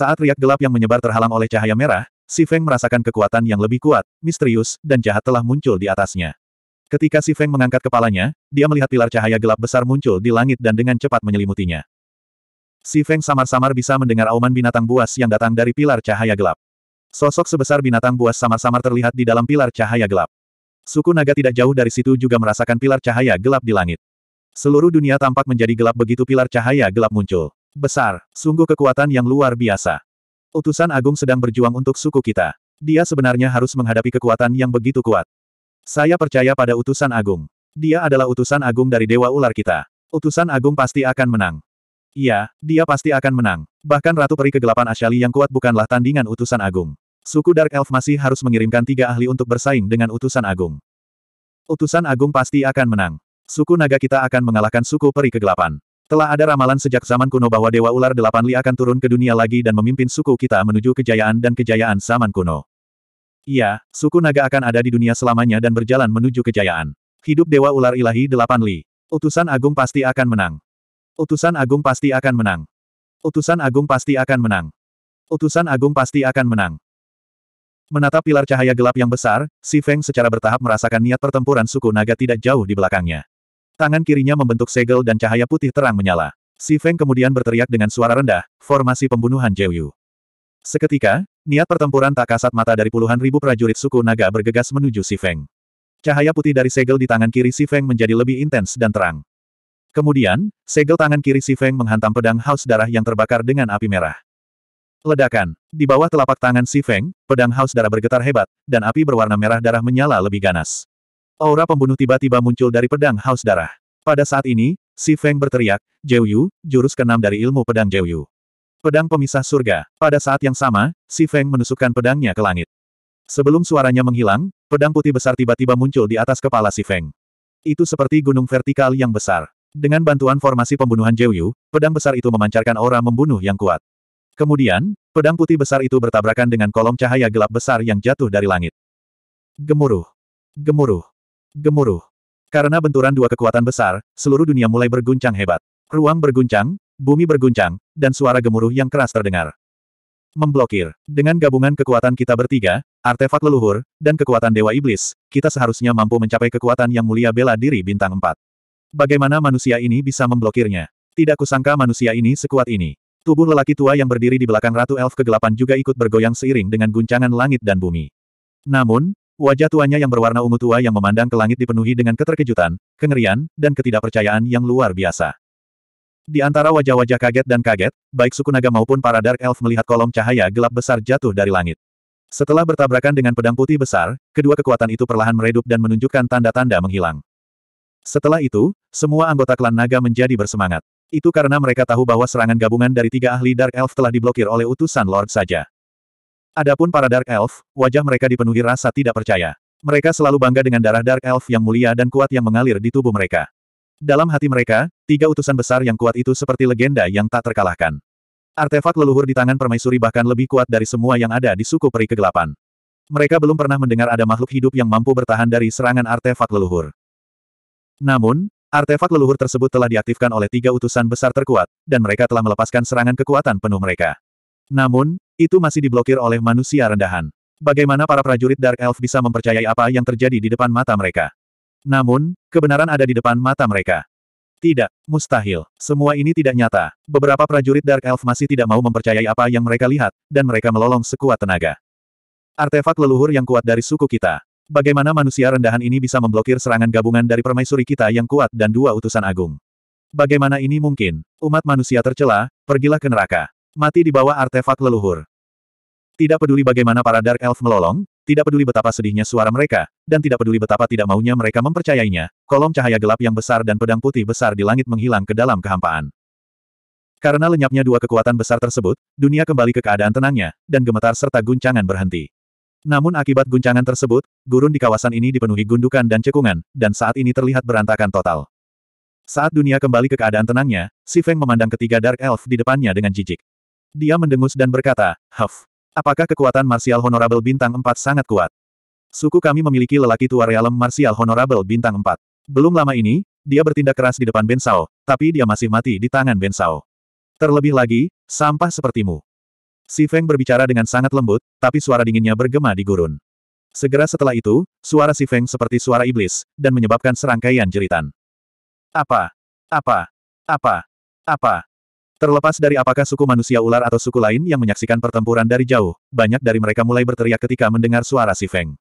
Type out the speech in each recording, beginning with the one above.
Saat riak gelap yang menyebar terhalang oleh cahaya merah, Si Feng merasakan kekuatan yang lebih kuat, misterius, dan jahat telah muncul di atasnya. Ketika Si Feng mengangkat kepalanya, dia melihat pilar cahaya gelap besar muncul di langit dan dengan cepat menyelimutinya. Si Feng samar-samar bisa mendengar auman binatang buas yang datang dari pilar cahaya gelap. Sosok sebesar binatang buas samar-samar terlihat di dalam pilar cahaya gelap. Suku naga tidak jauh dari situ juga merasakan pilar cahaya gelap di langit. Seluruh dunia tampak menjadi gelap begitu pilar cahaya gelap muncul. Besar, sungguh kekuatan yang luar biasa. Utusan agung sedang berjuang untuk suku kita. Dia sebenarnya harus menghadapi kekuatan yang begitu kuat. Saya percaya pada utusan agung. Dia adalah utusan agung dari Dewa Ular kita. Utusan agung pasti akan menang. Iya, dia pasti akan menang. Bahkan Ratu Peri Kegelapan Asyali yang kuat bukanlah tandingan utusan agung. Suku Dark Elf masih harus mengirimkan tiga ahli untuk bersaing dengan utusan agung. Utusan agung pasti akan menang. Suku naga kita akan mengalahkan suku peri kegelapan. Telah ada ramalan sejak zaman kuno bahwa Dewa Ular Delapan Li akan turun ke dunia lagi dan memimpin suku kita menuju kejayaan dan kejayaan zaman kuno. Iya, suku naga akan ada di dunia selamanya dan berjalan menuju kejayaan. Hidup Dewa Ular Ilahi Delapan Li. Utusan Agung pasti akan menang. Utusan Agung pasti akan menang. Utusan Agung pasti akan menang. Utusan Agung pasti akan menang. Menatap pilar cahaya gelap yang besar, Si Feng secara bertahap merasakan niat pertempuran suku naga tidak jauh di belakangnya. Tangan kirinya membentuk segel dan cahaya putih terang menyala. Si Feng kemudian berteriak dengan suara rendah, formasi pembunuhan Jiu Yu. Seketika, niat pertempuran tak kasat mata dari puluhan ribu prajurit suku naga bergegas menuju Si Feng. Cahaya putih dari segel di tangan kiri Si Feng menjadi lebih intens dan terang. Kemudian, segel tangan kiri Si Feng menghantam pedang haus darah yang terbakar dengan api merah. Ledakan. Di bawah telapak tangan Si Feng, pedang haus darah bergetar hebat, dan api berwarna merah darah menyala lebih ganas. Aura pembunuh tiba-tiba muncul dari pedang haus darah. Pada saat ini, Si Feng berteriak, Yu, jurus keenam dari ilmu pedang Yu. Pedang pemisah surga. Pada saat yang sama, Si Feng menusukkan pedangnya ke langit. Sebelum suaranya menghilang, pedang putih besar tiba-tiba muncul di atas kepala Si Feng. Itu seperti gunung vertikal yang besar. Dengan bantuan formasi pembunuhan Yu, pedang besar itu memancarkan aura membunuh yang kuat. Kemudian, pedang putih besar itu bertabrakan dengan kolom cahaya gelap besar yang jatuh dari langit. Gemuruh. Gemuruh. Gemuruh. Karena benturan dua kekuatan besar, seluruh dunia mulai berguncang hebat. Ruang berguncang, bumi berguncang, dan suara gemuruh yang keras terdengar. Memblokir. Dengan gabungan kekuatan kita bertiga, artefak leluhur, dan kekuatan Dewa Iblis, kita seharusnya mampu mencapai kekuatan yang mulia bela diri bintang 4. Bagaimana manusia ini bisa memblokirnya? Tidak kusangka manusia ini sekuat ini. Tubuh lelaki tua yang berdiri di belakang Ratu Elf kegelapan juga ikut bergoyang seiring dengan guncangan langit dan bumi. Namun, Wajah tuanya yang berwarna ungu tua yang memandang ke langit dipenuhi dengan keterkejutan, kengerian, dan ketidakpercayaan yang luar biasa. Di antara wajah-wajah kaget dan kaget, baik suku naga maupun para Dark Elf melihat kolom cahaya gelap besar jatuh dari langit. Setelah bertabrakan dengan pedang putih besar, kedua kekuatan itu perlahan meredup dan menunjukkan tanda-tanda menghilang. Setelah itu, semua anggota klan naga menjadi bersemangat. Itu karena mereka tahu bahwa serangan gabungan dari tiga ahli Dark Elf telah diblokir oleh utusan Lord saja. Adapun para Dark Elf, wajah mereka dipenuhi rasa tidak percaya. Mereka selalu bangga dengan darah Dark Elf yang mulia dan kuat yang mengalir di tubuh mereka. Dalam hati mereka, tiga utusan besar yang kuat itu seperti legenda yang tak terkalahkan. Artefak leluhur di tangan permaisuri bahkan lebih kuat dari semua yang ada di suku peri kegelapan. Mereka belum pernah mendengar ada makhluk hidup yang mampu bertahan dari serangan artefak leluhur. Namun, artefak leluhur tersebut telah diaktifkan oleh tiga utusan besar terkuat, dan mereka telah melepaskan serangan kekuatan penuh mereka. Namun, itu masih diblokir oleh manusia rendahan. Bagaimana para prajurit Dark Elf bisa mempercayai apa yang terjadi di depan mata mereka? Namun, kebenaran ada di depan mata mereka. Tidak, mustahil. Semua ini tidak nyata. Beberapa prajurit Dark Elf masih tidak mau mempercayai apa yang mereka lihat, dan mereka melolong sekuat tenaga. Artefak leluhur yang kuat dari suku kita. Bagaimana manusia rendahan ini bisa memblokir serangan gabungan dari permaisuri kita yang kuat dan dua utusan agung? Bagaimana ini mungkin? Umat manusia tercela, pergilah ke neraka. Mati di bawah artefak leluhur. Tidak peduli bagaimana para Dark Elf melolong, tidak peduli betapa sedihnya suara mereka, dan tidak peduli betapa tidak maunya mereka mempercayainya, kolom cahaya gelap yang besar dan pedang putih besar di langit menghilang ke dalam kehampaan. Karena lenyapnya dua kekuatan besar tersebut, dunia kembali ke keadaan tenangnya, dan gemetar serta guncangan berhenti. Namun akibat guncangan tersebut, gurun di kawasan ini dipenuhi gundukan dan cekungan, dan saat ini terlihat berantakan total. Saat dunia kembali ke keadaan tenangnya, Si Feng memandang ketiga Dark Elf di depannya dengan jijik. Dia mendengus dan berkata, Huff, apakah kekuatan Martial Honorable Bintang 4 sangat kuat? Suku kami memiliki lelaki tua realem Martial Honorable Bintang 4. Belum lama ini, dia bertindak keras di depan Bensao, tapi dia masih mati di tangan Bensao. Terlebih lagi, sampah sepertimu. Si Feng berbicara dengan sangat lembut, tapi suara dinginnya bergema di gurun. Segera setelah itu, suara si Feng seperti suara iblis, dan menyebabkan serangkaian jeritan. Apa? Apa? Apa? Apa? Terlepas dari apakah suku manusia ular atau suku lain yang menyaksikan pertempuran dari jauh, banyak dari mereka mulai berteriak ketika mendengar suara si Feng.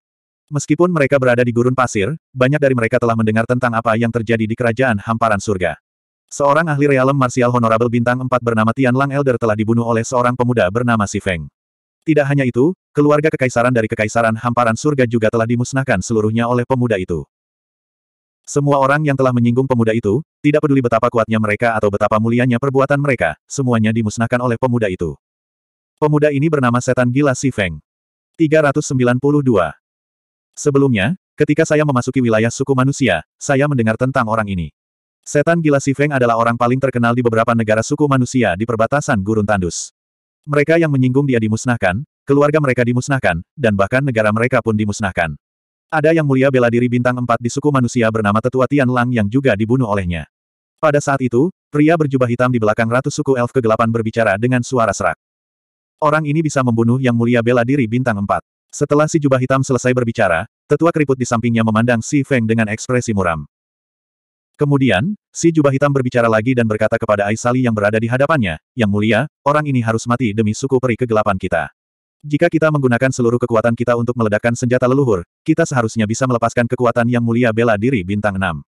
Meskipun mereka berada di gurun pasir, banyak dari mereka telah mendengar tentang apa yang terjadi di kerajaan hamparan surga. Seorang ahli realem marsial honorable bintang 4 bernama Tian Lang Elder telah dibunuh oleh seorang pemuda bernama Si Feng. Tidak hanya itu, keluarga kekaisaran dari kekaisaran hamparan surga juga telah dimusnahkan seluruhnya oleh pemuda itu. Semua orang yang telah menyinggung pemuda itu, tidak peduli betapa kuatnya mereka atau betapa mulianya perbuatan mereka, semuanya dimusnahkan oleh pemuda itu. Pemuda ini bernama Setan Gila Si Feng. 392. Sebelumnya, ketika saya memasuki wilayah suku manusia, saya mendengar tentang orang ini. Setan Gila Si Feng adalah orang paling terkenal di beberapa negara suku manusia di perbatasan gurun tandus. Mereka yang menyinggung dia dimusnahkan, keluarga mereka dimusnahkan, dan bahkan negara mereka pun dimusnahkan. Ada yang mulia bela diri bintang empat di suku manusia bernama Tetua Tian Lang yang juga dibunuh olehnya. Pada saat itu, pria berjubah hitam di belakang ratus suku elf kegelapan berbicara dengan suara serak. Orang ini bisa membunuh yang mulia bela diri bintang empat. Setelah si jubah hitam selesai berbicara, tetua keriput di sampingnya memandang Si Feng dengan ekspresi muram. Kemudian, si jubah hitam berbicara lagi dan berkata kepada Aisali yang berada di hadapannya, Yang mulia, orang ini harus mati demi suku peri kegelapan kita. Jika kita menggunakan seluruh kekuatan kita untuk meledakkan senjata leluhur, kita seharusnya bisa melepaskan kekuatan yang mulia bela diri bintang 6.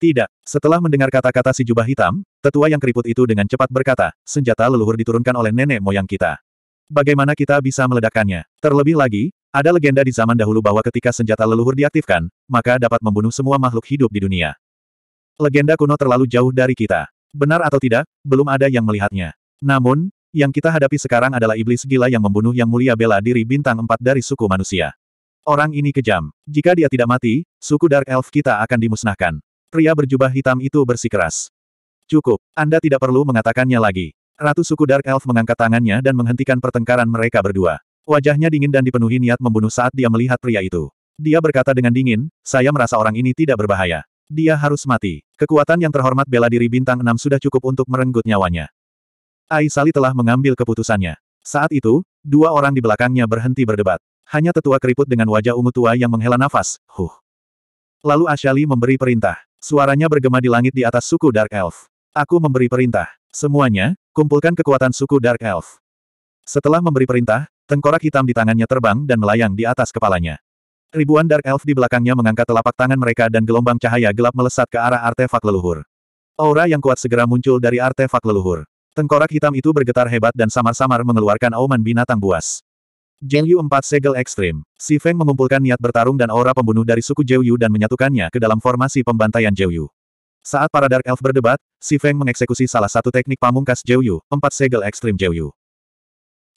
Tidak. Setelah mendengar kata-kata si jubah hitam, tetua yang keriput itu dengan cepat berkata, senjata leluhur diturunkan oleh nenek moyang kita. Bagaimana kita bisa meledakkannya? Terlebih lagi, ada legenda di zaman dahulu bahwa ketika senjata leluhur diaktifkan, maka dapat membunuh semua makhluk hidup di dunia. Legenda kuno terlalu jauh dari kita. Benar atau tidak, belum ada yang melihatnya. Namun, yang kita hadapi sekarang adalah iblis gila yang membunuh yang mulia bela diri bintang empat dari suku manusia. Orang ini kejam. Jika dia tidak mati, suku Dark Elf kita akan dimusnahkan. Pria berjubah hitam itu bersikeras. Cukup, Anda tidak perlu mengatakannya lagi. Ratu suku Dark Elf mengangkat tangannya dan menghentikan pertengkaran mereka berdua. Wajahnya dingin dan dipenuhi niat membunuh saat dia melihat pria itu. Dia berkata dengan dingin, saya merasa orang ini tidak berbahaya. Dia harus mati. Kekuatan yang terhormat bela diri bintang 6 sudah cukup untuk merenggut nyawanya. Aisali telah mengambil keputusannya. Saat itu, dua orang di belakangnya berhenti berdebat. Hanya tetua keriput dengan wajah ungu tua yang menghela nafas, huh. Lalu Ashali memberi perintah. Suaranya bergema di langit di atas suku Dark Elf. Aku memberi perintah. Semuanya, kumpulkan kekuatan suku Dark Elf. Setelah memberi perintah, tengkorak hitam di tangannya terbang dan melayang di atas kepalanya. Ribuan Dark Elf di belakangnya mengangkat telapak tangan mereka dan gelombang cahaya gelap melesat ke arah artefak leluhur. Aura yang kuat segera muncul dari artefak leluhur. Tengkorak hitam itu bergetar hebat dan samar-samar mengeluarkan auman binatang buas. Jeng Yu empat segel ekstrim. Si Feng mengumpulkan niat bertarung dan aura pembunuh dari suku Jiu Yu dan menyatukannya ke dalam formasi pembantaian Jiu. Yu. Saat para Dark Elf berdebat, Si Feng mengeksekusi salah satu teknik pamungkas Jiu, Yu, empat segel ekstrim Jiu. Yu.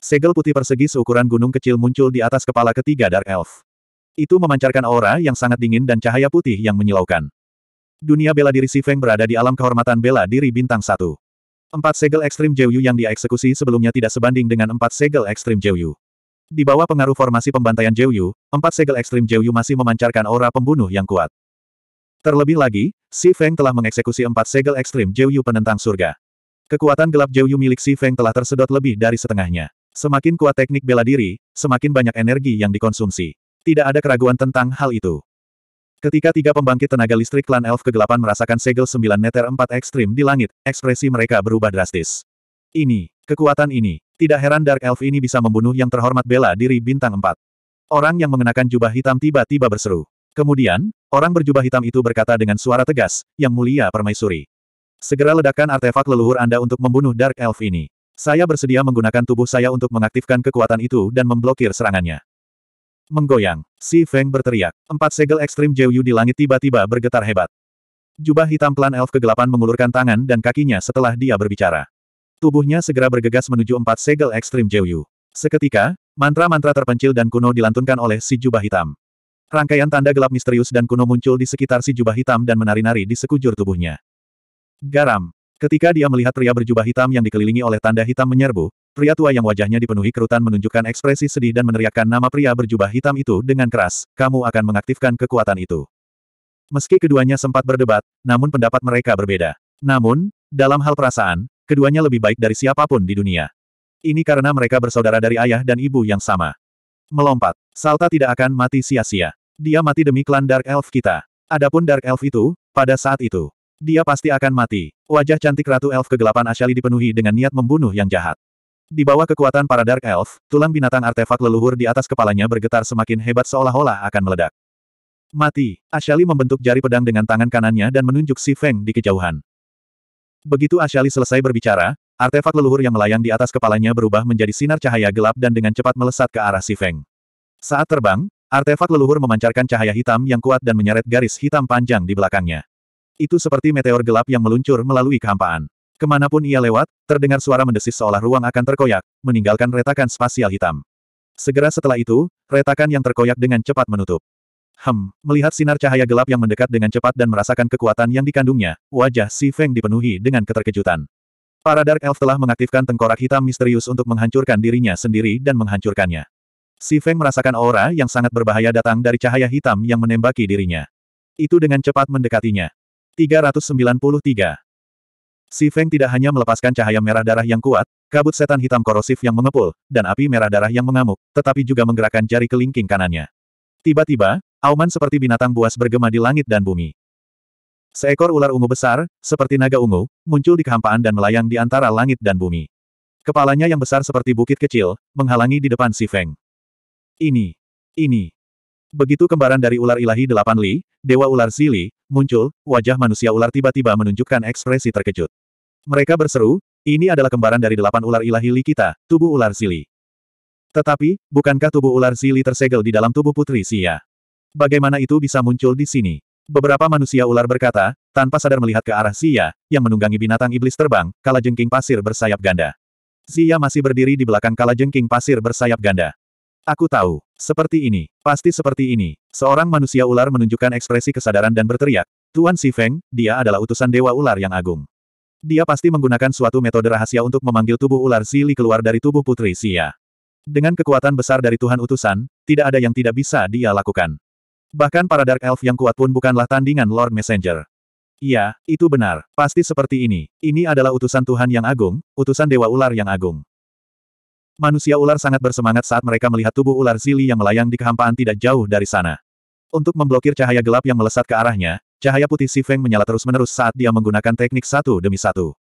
Segel putih persegi seukuran gunung kecil muncul di atas kepala ketiga Dark Elf. Itu memancarkan aura yang sangat dingin dan cahaya putih yang menyilaukan. Dunia bela diri Si Feng berada di alam kehormatan bela diri bintang satu. Empat segel ekstrim Jiu yang dieksekusi sebelumnya tidak sebanding dengan empat segel ekstrim Jiu. Di bawah pengaruh formasi pembantaian Jiu, empat segel ekstrim Jiu masih memancarkan aura pembunuh yang kuat. Terlebih lagi, Si Feng telah mengeksekusi empat segel ekstrim Jiu penentang surga. Kekuatan gelap Jiu milik Si Feng telah tersedot lebih dari setengahnya. Semakin kuat teknik bela diri, semakin banyak energi yang dikonsumsi. Tidak ada keraguan tentang hal itu. Ketika tiga pembangkit tenaga listrik klan elf kegelapan merasakan segel 9 meter 4 ekstrim di langit, ekspresi mereka berubah drastis. Ini, kekuatan ini, tidak heran Dark Elf ini bisa membunuh yang terhormat bela diri bintang 4. Orang yang mengenakan jubah hitam tiba-tiba berseru. Kemudian, orang berjubah hitam itu berkata dengan suara tegas, yang mulia permaisuri. Segera ledakan artefak leluhur Anda untuk membunuh Dark Elf ini. Saya bersedia menggunakan tubuh saya untuk mengaktifkan kekuatan itu dan memblokir serangannya. Menggoyang. Si Feng berteriak. Empat segel ekstrim Jiu di langit tiba-tiba bergetar hebat. Jubah hitam klan elf kegelapan mengulurkan tangan dan kakinya setelah dia berbicara. Tubuhnya segera bergegas menuju empat segel ekstrim Jiu Seketika, mantra-mantra terpencil dan kuno dilantunkan oleh si jubah hitam. Rangkaian tanda gelap misterius dan kuno muncul di sekitar si jubah hitam dan menari-nari di sekujur tubuhnya. Garam. Ketika dia melihat pria berjubah hitam yang dikelilingi oleh tanda hitam menyerbu, Pria tua yang wajahnya dipenuhi kerutan menunjukkan ekspresi sedih dan meneriakkan nama pria berjubah hitam itu dengan keras, kamu akan mengaktifkan kekuatan itu. Meski keduanya sempat berdebat, namun pendapat mereka berbeda. Namun, dalam hal perasaan, keduanya lebih baik dari siapapun di dunia. Ini karena mereka bersaudara dari ayah dan ibu yang sama. Melompat, Salta tidak akan mati sia-sia. Dia mati demi klan Dark Elf kita. Adapun Dark Elf itu, pada saat itu, dia pasti akan mati. Wajah cantik Ratu Elf kegelapan Ashali dipenuhi dengan niat membunuh yang jahat. Di bawah kekuatan para Dark Elf, tulang binatang artefak leluhur di atas kepalanya bergetar semakin hebat seolah-olah akan meledak. Mati, Ashali membentuk jari pedang dengan tangan kanannya dan menunjuk Si Feng di kejauhan. Begitu Ashali selesai berbicara, artefak leluhur yang melayang di atas kepalanya berubah menjadi sinar cahaya gelap dan dengan cepat melesat ke arah Si Feng. Saat terbang, artefak leluhur memancarkan cahaya hitam yang kuat dan menyeret garis hitam panjang di belakangnya. Itu seperti meteor gelap yang meluncur melalui kehampaan. Kemanapun ia lewat, terdengar suara mendesis seolah ruang akan terkoyak, meninggalkan retakan spasial hitam. Segera setelah itu, retakan yang terkoyak dengan cepat menutup. Hem, melihat sinar cahaya gelap yang mendekat dengan cepat dan merasakan kekuatan yang dikandungnya, wajah Si Feng dipenuhi dengan keterkejutan. Para Dark Elf telah mengaktifkan tengkorak hitam misterius untuk menghancurkan dirinya sendiri dan menghancurkannya. Si Feng merasakan aura yang sangat berbahaya datang dari cahaya hitam yang menembaki dirinya. Itu dengan cepat mendekatinya. 393. Si Feng tidak hanya melepaskan cahaya merah darah yang kuat, kabut setan hitam korosif yang mengepul, dan api merah darah yang mengamuk, tetapi juga menggerakkan jari kelingking kanannya. Tiba-tiba, auman seperti binatang buas bergema di langit dan bumi. Seekor ular ungu besar, seperti naga ungu, muncul di kehampaan dan melayang di antara langit dan bumi. Kepalanya yang besar seperti bukit kecil, menghalangi di depan Si Feng. Ini, ini. Begitu kembaran dari ular ilahi delapan li, dewa ular Zili, muncul, wajah manusia ular tiba-tiba menunjukkan ekspresi terkejut. Mereka berseru, ini adalah kembaran dari delapan ular ilahi Li kita, tubuh ular Zili. Tetapi, bukankah tubuh ular Zili tersegel di dalam tubuh Putri Sia? Bagaimana itu bisa muncul di sini? Beberapa manusia ular berkata, tanpa sadar melihat ke arah Sia, yang menunggangi binatang iblis terbang, jengking pasir bersayap ganda. Sia masih berdiri di belakang jengking pasir bersayap ganda. Aku tahu. Seperti ini. Pasti seperti ini. Seorang manusia ular menunjukkan ekspresi kesadaran dan berteriak, Tuan Si Feng, dia adalah utusan dewa ular yang agung. Dia pasti menggunakan suatu metode rahasia untuk memanggil tubuh ular Zili keluar dari tubuh Putri Sia. Dengan kekuatan besar dari Tuhan Utusan, tidak ada yang tidak bisa dia lakukan. Bahkan para Dark Elf yang kuat pun bukanlah tandingan Lord Messenger. Iya, itu benar. Pasti seperti ini. Ini adalah utusan Tuhan yang agung, utusan Dewa Ular yang agung. Manusia ular sangat bersemangat saat mereka melihat tubuh ular Zili yang melayang di kehampaan tidak jauh dari sana. Untuk memblokir cahaya gelap yang melesat ke arahnya, Cahaya putih Si Feng menyala terus-menerus saat dia menggunakan teknik satu demi satu.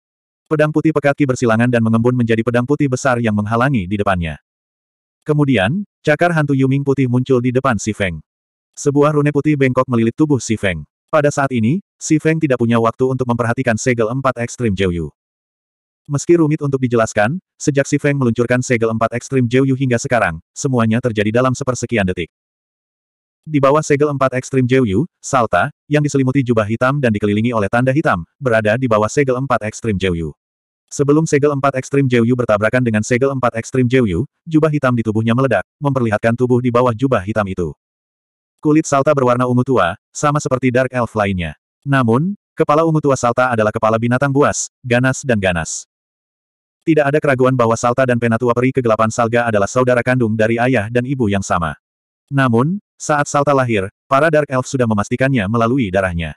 Pedang putih pekat Ki bersilangan dan mengembun menjadi pedang putih besar yang menghalangi di depannya. Kemudian, cakar hantu Yuming putih muncul di depan Si Feng. Sebuah rune putih bengkok melilit tubuh Si Feng. Pada saat ini, Si Feng tidak punya waktu untuk memperhatikan segel empat ekstrim Jiuyu. Meski rumit untuk dijelaskan, sejak Si Feng meluncurkan segel empat ekstrim Jiuyu hingga sekarang, semuanya terjadi dalam sepersekian detik. Di bawah segel empat ekstrim Jeyu, Salta, yang diselimuti jubah hitam dan dikelilingi oleh tanda hitam, berada di bawah segel empat ekstrim Jeyu. Sebelum segel empat ekstrim Jeyu bertabrakan dengan segel empat ekstrim Jeyu, jubah hitam di tubuhnya meledak, memperlihatkan tubuh di bawah jubah hitam itu. Kulit Salta berwarna ungu tua, sama seperti Dark Elf lainnya. Namun, kepala ungu tua Salta adalah kepala binatang buas, ganas dan ganas. Tidak ada keraguan bahwa Salta dan Penatua Peri Kegelapan Salga adalah saudara kandung dari ayah dan ibu yang sama. Namun, saat Salta lahir, para Dark Elf sudah memastikannya melalui darahnya.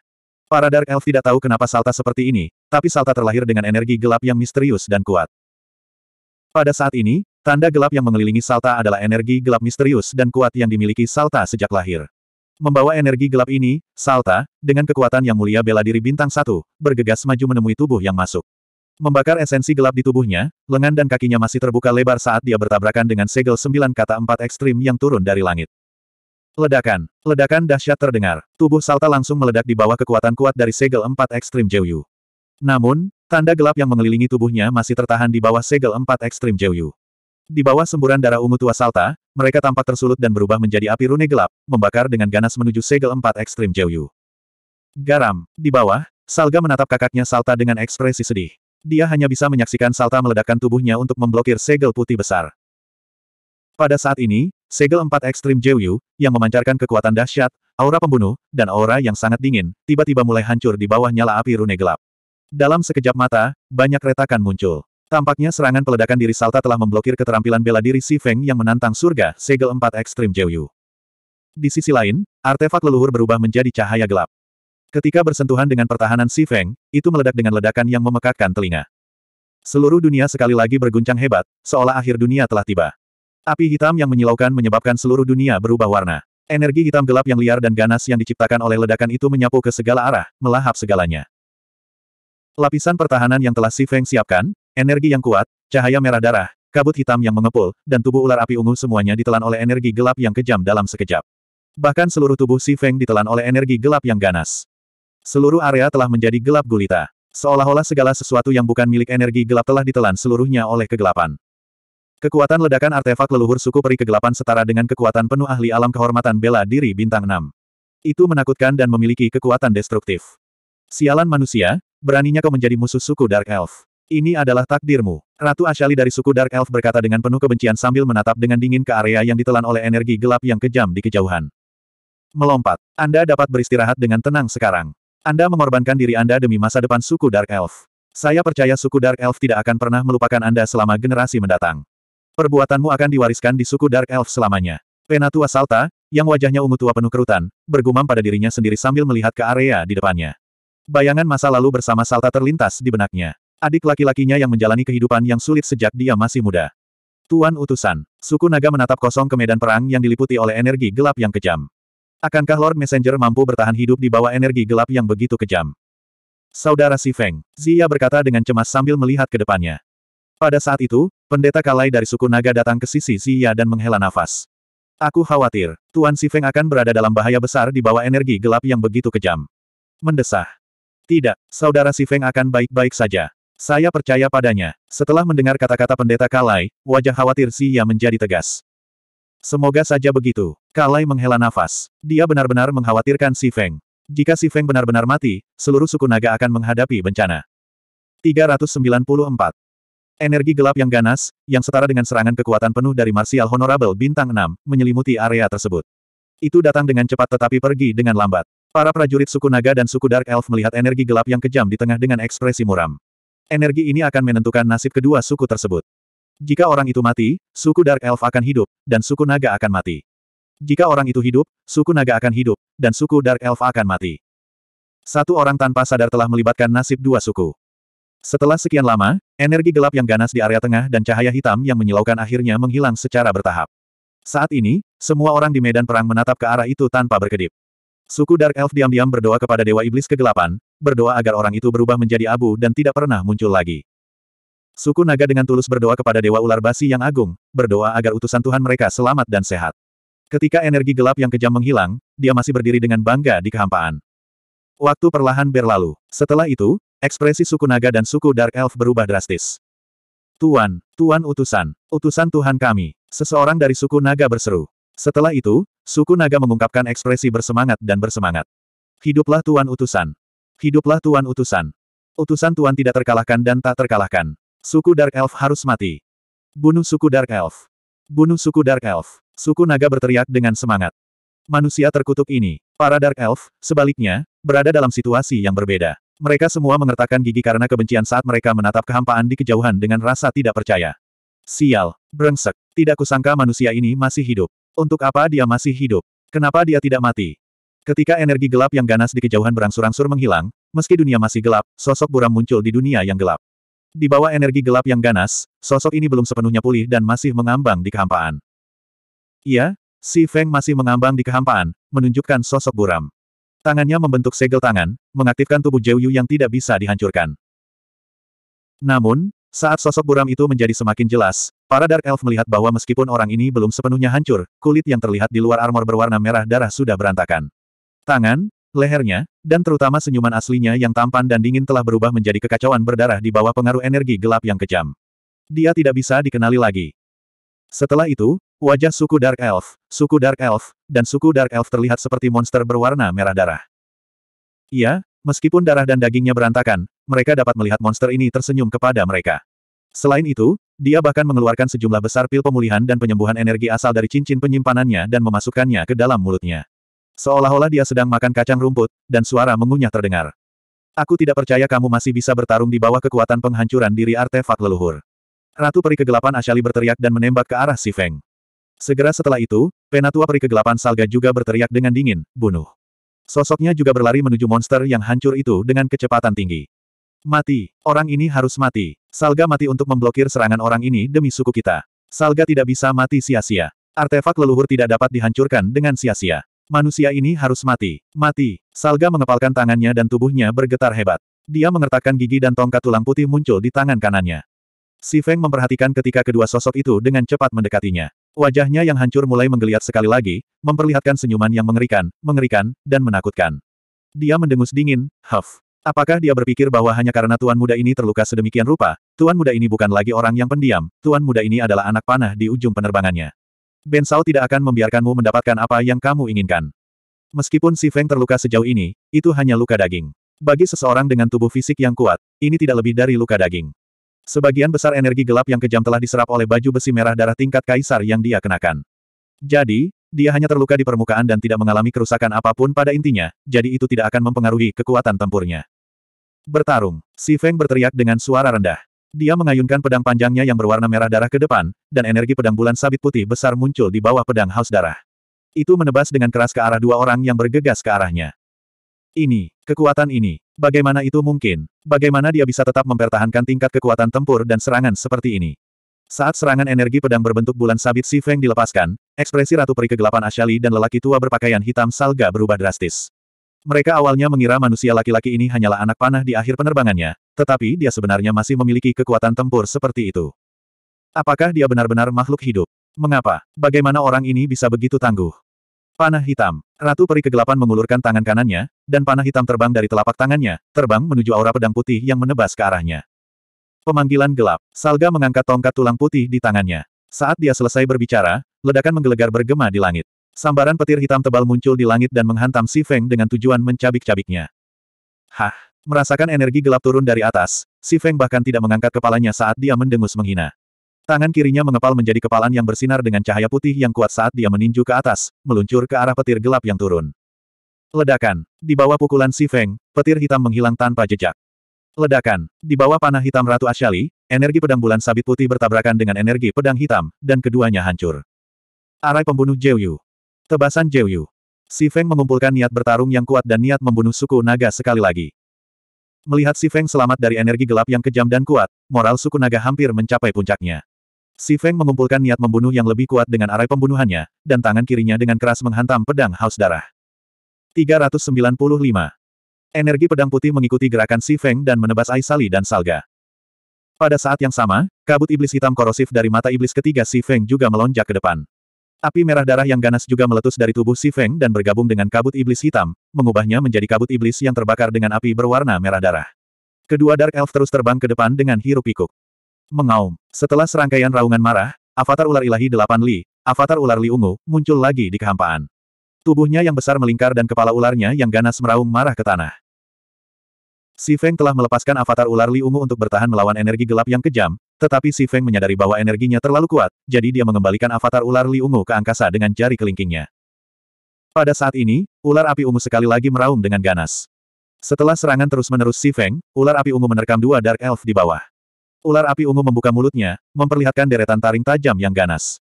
Para Dark Elf tidak tahu kenapa Salta seperti ini, tapi Salta terlahir dengan energi gelap yang misterius dan kuat. Pada saat ini, tanda gelap yang mengelilingi Salta adalah energi gelap misterius dan kuat yang dimiliki Salta sejak lahir. Membawa energi gelap ini, Salta, dengan kekuatan yang mulia bela diri bintang satu, bergegas maju menemui tubuh yang masuk. Membakar esensi gelap di tubuhnya, lengan dan kakinya masih terbuka lebar saat dia bertabrakan dengan segel sembilan kata empat ekstrim yang turun dari langit. Ledakan. Ledakan dahsyat terdengar. Tubuh Salta langsung meledak di bawah kekuatan kuat dari segel empat ekstrim Jeyu. Namun, tanda gelap yang mengelilingi tubuhnya masih tertahan di bawah segel empat ekstrim Jeyu. Di bawah semburan darah ungu tua Salta, mereka tampak tersulut dan berubah menjadi api rune gelap, membakar dengan ganas menuju segel empat ekstrim Jeyu. Garam. Di bawah, Salga menatap kakaknya Salta dengan ekspresi sedih. Dia hanya bisa menyaksikan Salta meledakkan tubuhnya untuk memblokir segel putih besar. Pada saat ini, segel empat ekstrim Jeyu, yang memancarkan kekuatan dahsyat, aura pembunuh, dan aura yang sangat dingin, tiba-tiba mulai hancur di bawah nyala api rune gelap. Dalam sekejap mata, banyak retakan muncul. Tampaknya serangan peledakan diri Salta telah memblokir keterampilan bela diri Si Feng yang menantang surga segel empat ekstrim Jeyu. Di sisi lain, artefak leluhur berubah menjadi cahaya gelap. Ketika bersentuhan dengan pertahanan Si Feng, itu meledak dengan ledakan yang memekakkan telinga. Seluruh dunia sekali lagi berguncang hebat, seolah akhir dunia telah tiba. Api hitam yang menyilaukan menyebabkan seluruh dunia berubah warna. Energi hitam gelap yang liar dan ganas yang diciptakan oleh ledakan itu menyapu ke segala arah, melahap segalanya. Lapisan pertahanan yang telah Si Feng siapkan, energi yang kuat, cahaya merah darah, kabut hitam yang mengepul, dan tubuh ular api ungu semuanya ditelan oleh energi gelap yang kejam dalam sekejap. Bahkan seluruh tubuh Si Feng ditelan oleh energi gelap yang ganas. Seluruh area telah menjadi gelap gulita. Seolah-olah segala sesuatu yang bukan milik energi gelap telah ditelan seluruhnya oleh kegelapan. Kekuatan ledakan artefak leluhur suku peri kegelapan setara dengan kekuatan penuh ahli alam kehormatan bela diri bintang 6. Itu menakutkan dan memiliki kekuatan destruktif. Sialan manusia, beraninya kau menjadi musuh suku Dark Elf. Ini adalah takdirmu. Ratu Ashali dari suku Dark Elf berkata dengan penuh kebencian sambil menatap dengan dingin ke area yang ditelan oleh energi gelap yang kejam di kejauhan. Melompat. Anda dapat beristirahat dengan tenang sekarang. Anda mengorbankan diri Anda demi masa depan suku Dark Elf. Saya percaya suku Dark Elf tidak akan pernah melupakan Anda selama generasi mendatang. Perbuatanmu akan diwariskan di suku Dark Elf selamanya. Penatua Salta, yang wajahnya ungu tua penuh kerutan, bergumam pada dirinya sendiri sambil melihat ke area di depannya. Bayangan masa lalu bersama Salta terlintas di benaknya. Adik laki-lakinya yang menjalani kehidupan yang sulit sejak dia masih muda. Tuan Utusan, suku naga menatap kosong ke medan perang yang diliputi oleh energi gelap yang kejam. Akankah Lord Messenger mampu bertahan hidup di bawah energi gelap yang begitu kejam? Saudara Si Feng, Zia berkata dengan cemas sambil melihat ke depannya. Pada saat itu, Pendeta Kalai dari suku Naga datang ke sisi Xia dan menghela nafas. Aku khawatir, Tuan Sifeng akan berada dalam bahaya besar di bawah energi gelap yang begitu kejam. Mendesah. Tidak, saudara Sifeng akan baik-baik saja. Saya percaya padanya. Setelah mendengar kata-kata pendeta Kalai, wajah khawatir Xia menjadi tegas. Semoga saja begitu. Kalai menghela nafas. Dia benar-benar mengkhawatirkan Sifeng. Jika Sifeng benar-benar mati, seluruh suku naga akan menghadapi bencana. 394. Energi gelap yang ganas, yang setara dengan serangan kekuatan penuh dari Martial Honorable Bintang 6, menyelimuti area tersebut. Itu datang dengan cepat tetapi pergi dengan lambat. Para prajurit suku Naga dan suku Dark Elf melihat energi gelap yang kejam di tengah dengan ekspresi muram. Energi ini akan menentukan nasib kedua suku tersebut. Jika orang itu mati, suku Dark Elf akan hidup, dan suku Naga akan mati. Jika orang itu hidup, suku Naga akan hidup, dan suku Dark Elf akan mati. Satu orang tanpa sadar telah melibatkan nasib dua suku. Setelah sekian lama, energi gelap yang ganas di area tengah dan cahaya hitam yang menyilaukan akhirnya menghilang secara bertahap. Saat ini, semua orang di medan perang menatap ke arah itu tanpa berkedip. Suku Dark Elf diam-diam berdoa kepada Dewa Iblis Kegelapan, berdoa agar orang itu berubah menjadi abu dan tidak pernah muncul lagi. Suku Naga dengan tulus berdoa kepada Dewa Ular Basi yang agung, berdoa agar utusan Tuhan mereka selamat dan sehat. Ketika energi gelap yang kejam menghilang, dia masih berdiri dengan bangga di kehampaan. Waktu perlahan berlalu. Setelah itu, Ekspresi suku naga dan suku Dark Elf berubah drastis. Tuan, Tuan utusan, utusan Tuhan kami, seseorang dari suku naga berseru. Setelah itu, suku naga mengungkapkan ekspresi bersemangat dan bersemangat. Hiduplah Tuan utusan. Hiduplah Tuan utusan. Utusan Tuan tidak terkalahkan dan tak terkalahkan. Suku Dark Elf harus mati. Bunuh suku Dark Elf. Bunuh suku Dark Elf. Suku naga berteriak dengan semangat. Manusia terkutuk ini, para Dark Elf, sebaliknya, berada dalam situasi yang berbeda. Mereka semua mengertakkan gigi karena kebencian saat mereka menatap kehampaan di kejauhan dengan rasa tidak percaya. Sial, brengsek, tidak kusangka manusia ini masih hidup. Untuk apa dia masih hidup? Kenapa dia tidak mati? Ketika energi gelap yang ganas di kejauhan berangsur-angsur menghilang, meski dunia masih gelap, sosok buram muncul di dunia yang gelap. Di bawah energi gelap yang ganas, sosok ini belum sepenuhnya pulih dan masih mengambang di kehampaan. Iya, si Feng masih mengambang di kehampaan, menunjukkan sosok buram. Tangannya membentuk segel tangan, mengaktifkan tubuh Zhou Yu yang tidak bisa dihancurkan. Namun, saat sosok buram itu menjadi semakin jelas, para Dark Elf melihat bahwa meskipun orang ini belum sepenuhnya hancur, kulit yang terlihat di luar armor berwarna merah darah sudah berantakan. Tangan, lehernya, dan terutama senyuman aslinya yang tampan dan dingin telah berubah menjadi kekacauan berdarah di bawah pengaruh energi gelap yang kejam. Dia tidak bisa dikenali lagi. Setelah itu, wajah suku Dark Elf, suku Dark Elf, dan suku Dark Elf terlihat seperti monster berwarna merah darah. Iya, meskipun darah dan dagingnya berantakan, mereka dapat melihat monster ini tersenyum kepada mereka. Selain itu, dia bahkan mengeluarkan sejumlah besar pil pemulihan dan penyembuhan energi asal dari cincin penyimpanannya dan memasukkannya ke dalam mulutnya. Seolah-olah dia sedang makan kacang rumput, dan suara mengunyah terdengar. Aku tidak percaya kamu masih bisa bertarung di bawah kekuatan penghancuran diri artefak leluhur. Ratu Peri Kegelapan Ashali berteriak dan menembak ke arah Si Feng. Segera setelah itu, Penatua Peri Kegelapan Salga juga berteriak dengan dingin, bunuh. Sosoknya juga berlari menuju monster yang hancur itu dengan kecepatan tinggi. Mati, orang ini harus mati. Salga mati untuk memblokir serangan orang ini demi suku kita. Salga tidak bisa mati sia-sia. Artefak leluhur tidak dapat dihancurkan dengan sia-sia. Manusia ini harus mati. Mati. Salga mengepalkan tangannya dan tubuhnya bergetar hebat. Dia mengertakkan gigi dan tongkat tulang putih muncul di tangan kanannya. Si Feng memperhatikan ketika kedua sosok itu dengan cepat mendekatinya. Wajahnya yang hancur mulai menggeliat sekali lagi, memperlihatkan senyuman yang mengerikan, mengerikan, dan menakutkan. Dia mendengus dingin, huff. Apakah dia berpikir bahwa hanya karena tuan muda ini terluka sedemikian rupa, tuan muda ini bukan lagi orang yang pendiam, tuan muda ini adalah anak panah di ujung penerbangannya. Ben Sao tidak akan membiarkanmu mendapatkan apa yang kamu inginkan. Meskipun Si Feng terluka sejauh ini, itu hanya luka daging. Bagi seseorang dengan tubuh fisik yang kuat, ini tidak lebih dari luka daging. Sebagian besar energi gelap yang kejam telah diserap oleh baju besi merah darah tingkat kaisar yang dia kenakan. Jadi, dia hanya terluka di permukaan dan tidak mengalami kerusakan apapun pada intinya, jadi itu tidak akan mempengaruhi kekuatan tempurnya. Bertarung, Si Feng berteriak dengan suara rendah. Dia mengayunkan pedang panjangnya yang berwarna merah darah ke depan, dan energi pedang bulan sabit putih besar muncul di bawah pedang haus darah. Itu menebas dengan keras ke arah dua orang yang bergegas ke arahnya. Ini, kekuatan ini. Bagaimana itu mungkin? Bagaimana dia bisa tetap mempertahankan tingkat kekuatan tempur dan serangan seperti ini? Saat serangan energi pedang berbentuk bulan sabit Si Feng dilepaskan, ekspresi Ratu Peri Kegelapan Ashali dan lelaki tua berpakaian hitam Salga berubah drastis. Mereka awalnya mengira manusia laki-laki ini hanyalah anak panah di akhir penerbangannya, tetapi dia sebenarnya masih memiliki kekuatan tempur seperti itu. Apakah dia benar-benar makhluk hidup? Mengapa? Bagaimana orang ini bisa begitu tangguh? Panah hitam. Ratu peri kegelapan mengulurkan tangan kanannya, dan panah hitam terbang dari telapak tangannya, terbang menuju aura pedang putih yang menebas ke arahnya. Pemanggilan gelap. Salga mengangkat tongkat tulang putih di tangannya. Saat dia selesai berbicara, ledakan menggelegar bergema di langit. Sambaran petir hitam tebal muncul di langit dan menghantam Si Feng dengan tujuan mencabik-cabiknya. Hah! Merasakan energi gelap turun dari atas, Si Feng bahkan tidak mengangkat kepalanya saat dia mendengus menghina. Tangan kirinya mengepal menjadi kepalan yang bersinar dengan cahaya putih yang kuat saat dia meninju ke atas, meluncur ke arah petir gelap yang turun. Ledakan. Di bawah pukulan Si Feng, petir hitam menghilang tanpa jejak. Ledakan. Di bawah panah hitam Ratu Ashali, energi pedang bulan sabit putih bertabrakan dengan energi pedang hitam, dan keduanya hancur. Arai pembunuh Jeoyu. Tebasan Jeoyu. Si Feng mengumpulkan niat bertarung yang kuat dan niat membunuh suku naga sekali lagi. Melihat Si Feng selamat dari energi gelap yang kejam dan kuat, moral suku naga hampir mencapai puncaknya. Si Feng mengumpulkan niat membunuh yang lebih kuat dengan arai pembunuhannya, dan tangan kirinya dengan keras menghantam pedang haus darah. 395. Energi pedang putih mengikuti gerakan Si Feng dan menebas Aisali dan Salga. Pada saat yang sama, kabut iblis hitam korosif dari mata iblis ketiga Si Feng juga melonjak ke depan. Api merah darah yang ganas juga meletus dari tubuh Si Feng dan bergabung dengan kabut iblis hitam, mengubahnya menjadi kabut iblis yang terbakar dengan api berwarna merah darah. Kedua Dark Elf terus terbang ke depan dengan hirup pikuk. Mengaum. Setelah serangkaian raungan marah, avatar ular ilahi delapan li, avatar ular li ungu, muncul lagi di kehampaan. Tubuhnya yang besar melingkar dan kepala ularnya yang ganas meraung marah ke tanah. Si Feng telah melepaskan avatar ular li ungu untuk bertahan melawan energi gelap yang kejam, tetapi Si Feng menyadari bahwa energinya terlalu kuat, jadi dia mengembalikan avatar ular li ungu ke angkasa dengan jari kelingkingnya. Pada saat ini, ular api ungu sekali lagi meraung dengan ganas. Setelah serangan terus-menerus Si Feng, ular api ungu menerkam dua Dark Elf di bawah. Ular api ungu membuka mulutnya, memperlihatkan deretan taring tajam yang ganas.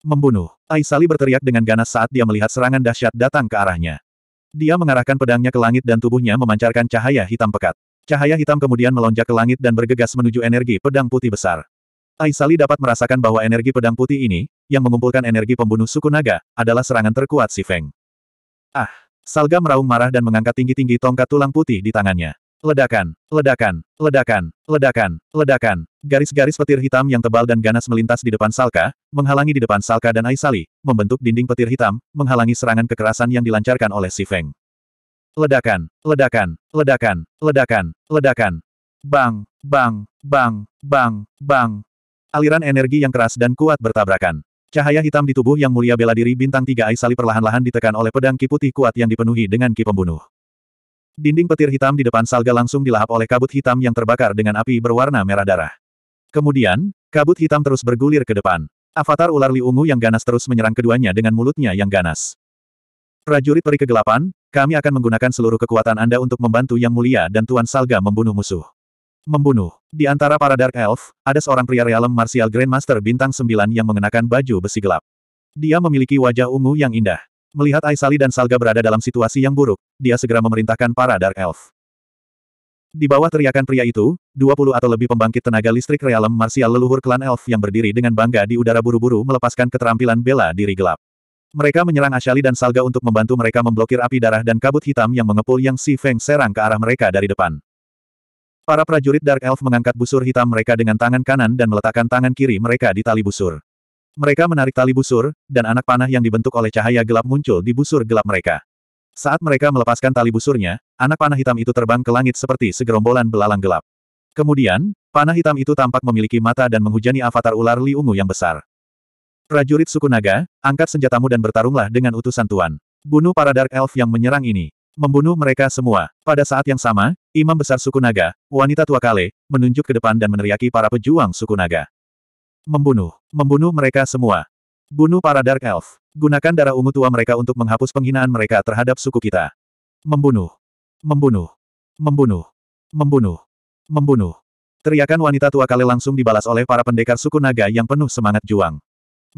Membunuh. Aisali berteriak dengan ganas saat dia melihat serangan dahsyat datang ke arahnya. Dia mengarahkan pedangnya ke langit dan tubuhnya memancarkan cahaya hitam pekat. Cahaya hitam kemudian melonjak ke langit dan bergegas menuju energi pedang putih besar. Aisali dapat merasakan bahwa energi pedang putih ini, yang mengumpulkan energi pembunuh suku naga, adalah serangan terkuat si Feng. Ah! Salga meraung marah dan mengangkat tinggi-tinggi tongkat tulang putih di tangannya. Ledakan, ledakan, ledakan, ledakan, ledakan. Garis-garis petir hitam yang tebal dan ganas melintas di depan Salka, menghalangi di depan Salka dan Aisali, membentuk dinding petir hitam, menghalangi serangan kekerasan yang dilancarkan oleh Si Feng. Ledakan, ledakan, ledakan, ledakan, ledakan. Bang, bang, bang, bang, bang. Aliran energi yang keras dan kuat bertabrakan. Cahaya hitam di tubuh yang mulia bela diri bintang tiga Aisali perlahan-lahan ditekan oleh pedang ki kuat yang dipenuhi dengan ki pembunuh. Dinding petir hitam di depan Salga langsung dilahap oleh kabut hitam yang terbakar dengan api berwarna merah darah. Kemudian, kabut hitam terus bergulir ke depan. Avatar ular liungu yang ganas terus menyerang keduanya dengan mulutnya yang ganas. Prajurit peri kegelapan, kami akan menggunakan seluruh kekuatan Anda untuk membantu Yang Mulia dan Tuan Salga membunuh musuh. Membunuh. Di antara para Dark Elf, ada seorang pria realem martial grandmaster bintang sembilan yang mengenakan baju besi gelap. Dia memiliki wajah ungu yang indah. Melihat Aisali dan Salga berada dalam situasi yang buruk, dia segera memerintahkan para Dark Elf. Di bawah teriakan pria itu, 20 atau lebih pembangkit tenaga listrik realem marsial leluhur klan elf yang berdiri dengan bangga di udara buru-buru melepaskan keterampilan bela diri gelap. Mereka menyerang Ashali dan Salga untuk membantu mereka memblokir api darah dan kabut hitam yang mengepul yang Si Feng serang ke arah mereka dari depan. Para prajurit Dark Elf mengangkat busur hitam mereka dengan tangan kanan dan meletakkan tangan kiri mereka di tali busur. Mereka menarik tali busur, dan anak panah yang dibentuk oleh cahaya gelap muncul di busur gelap mereka. Saat mereka melepaskan tali busurnya, anak panah hitam itu terbang ke langit seperti segerombolan belalang gelap. Kemudian, panah hitam itu tampak memiliki mata dan menghujani avatar ular liungu yang besar. Prajurit suku naga, angkat senjatamu dan bertarunglah dengan utusan Tuan. Bunuh para Dark Elf yang menyerang ini. Membunuh mereka semua. Pada saat yang sama, Imam Besar Suku Naga, wanita tua Kale, menunjuk ke depan dan meneriaki para pejuang suku naga. Membunuh. Membunuh mereka semua. Bunuh para Dark Elf. Gunakan darah ungu tua mereka untuk menghapus penghinaan mereka terhadap suku kita. Membunuh. Membunuh. Membunuh. Membunuh. Membunuh. Teriakan wanita tua kale langsung dibalas oleh para pendekar suku naga yang penuh semangat juang.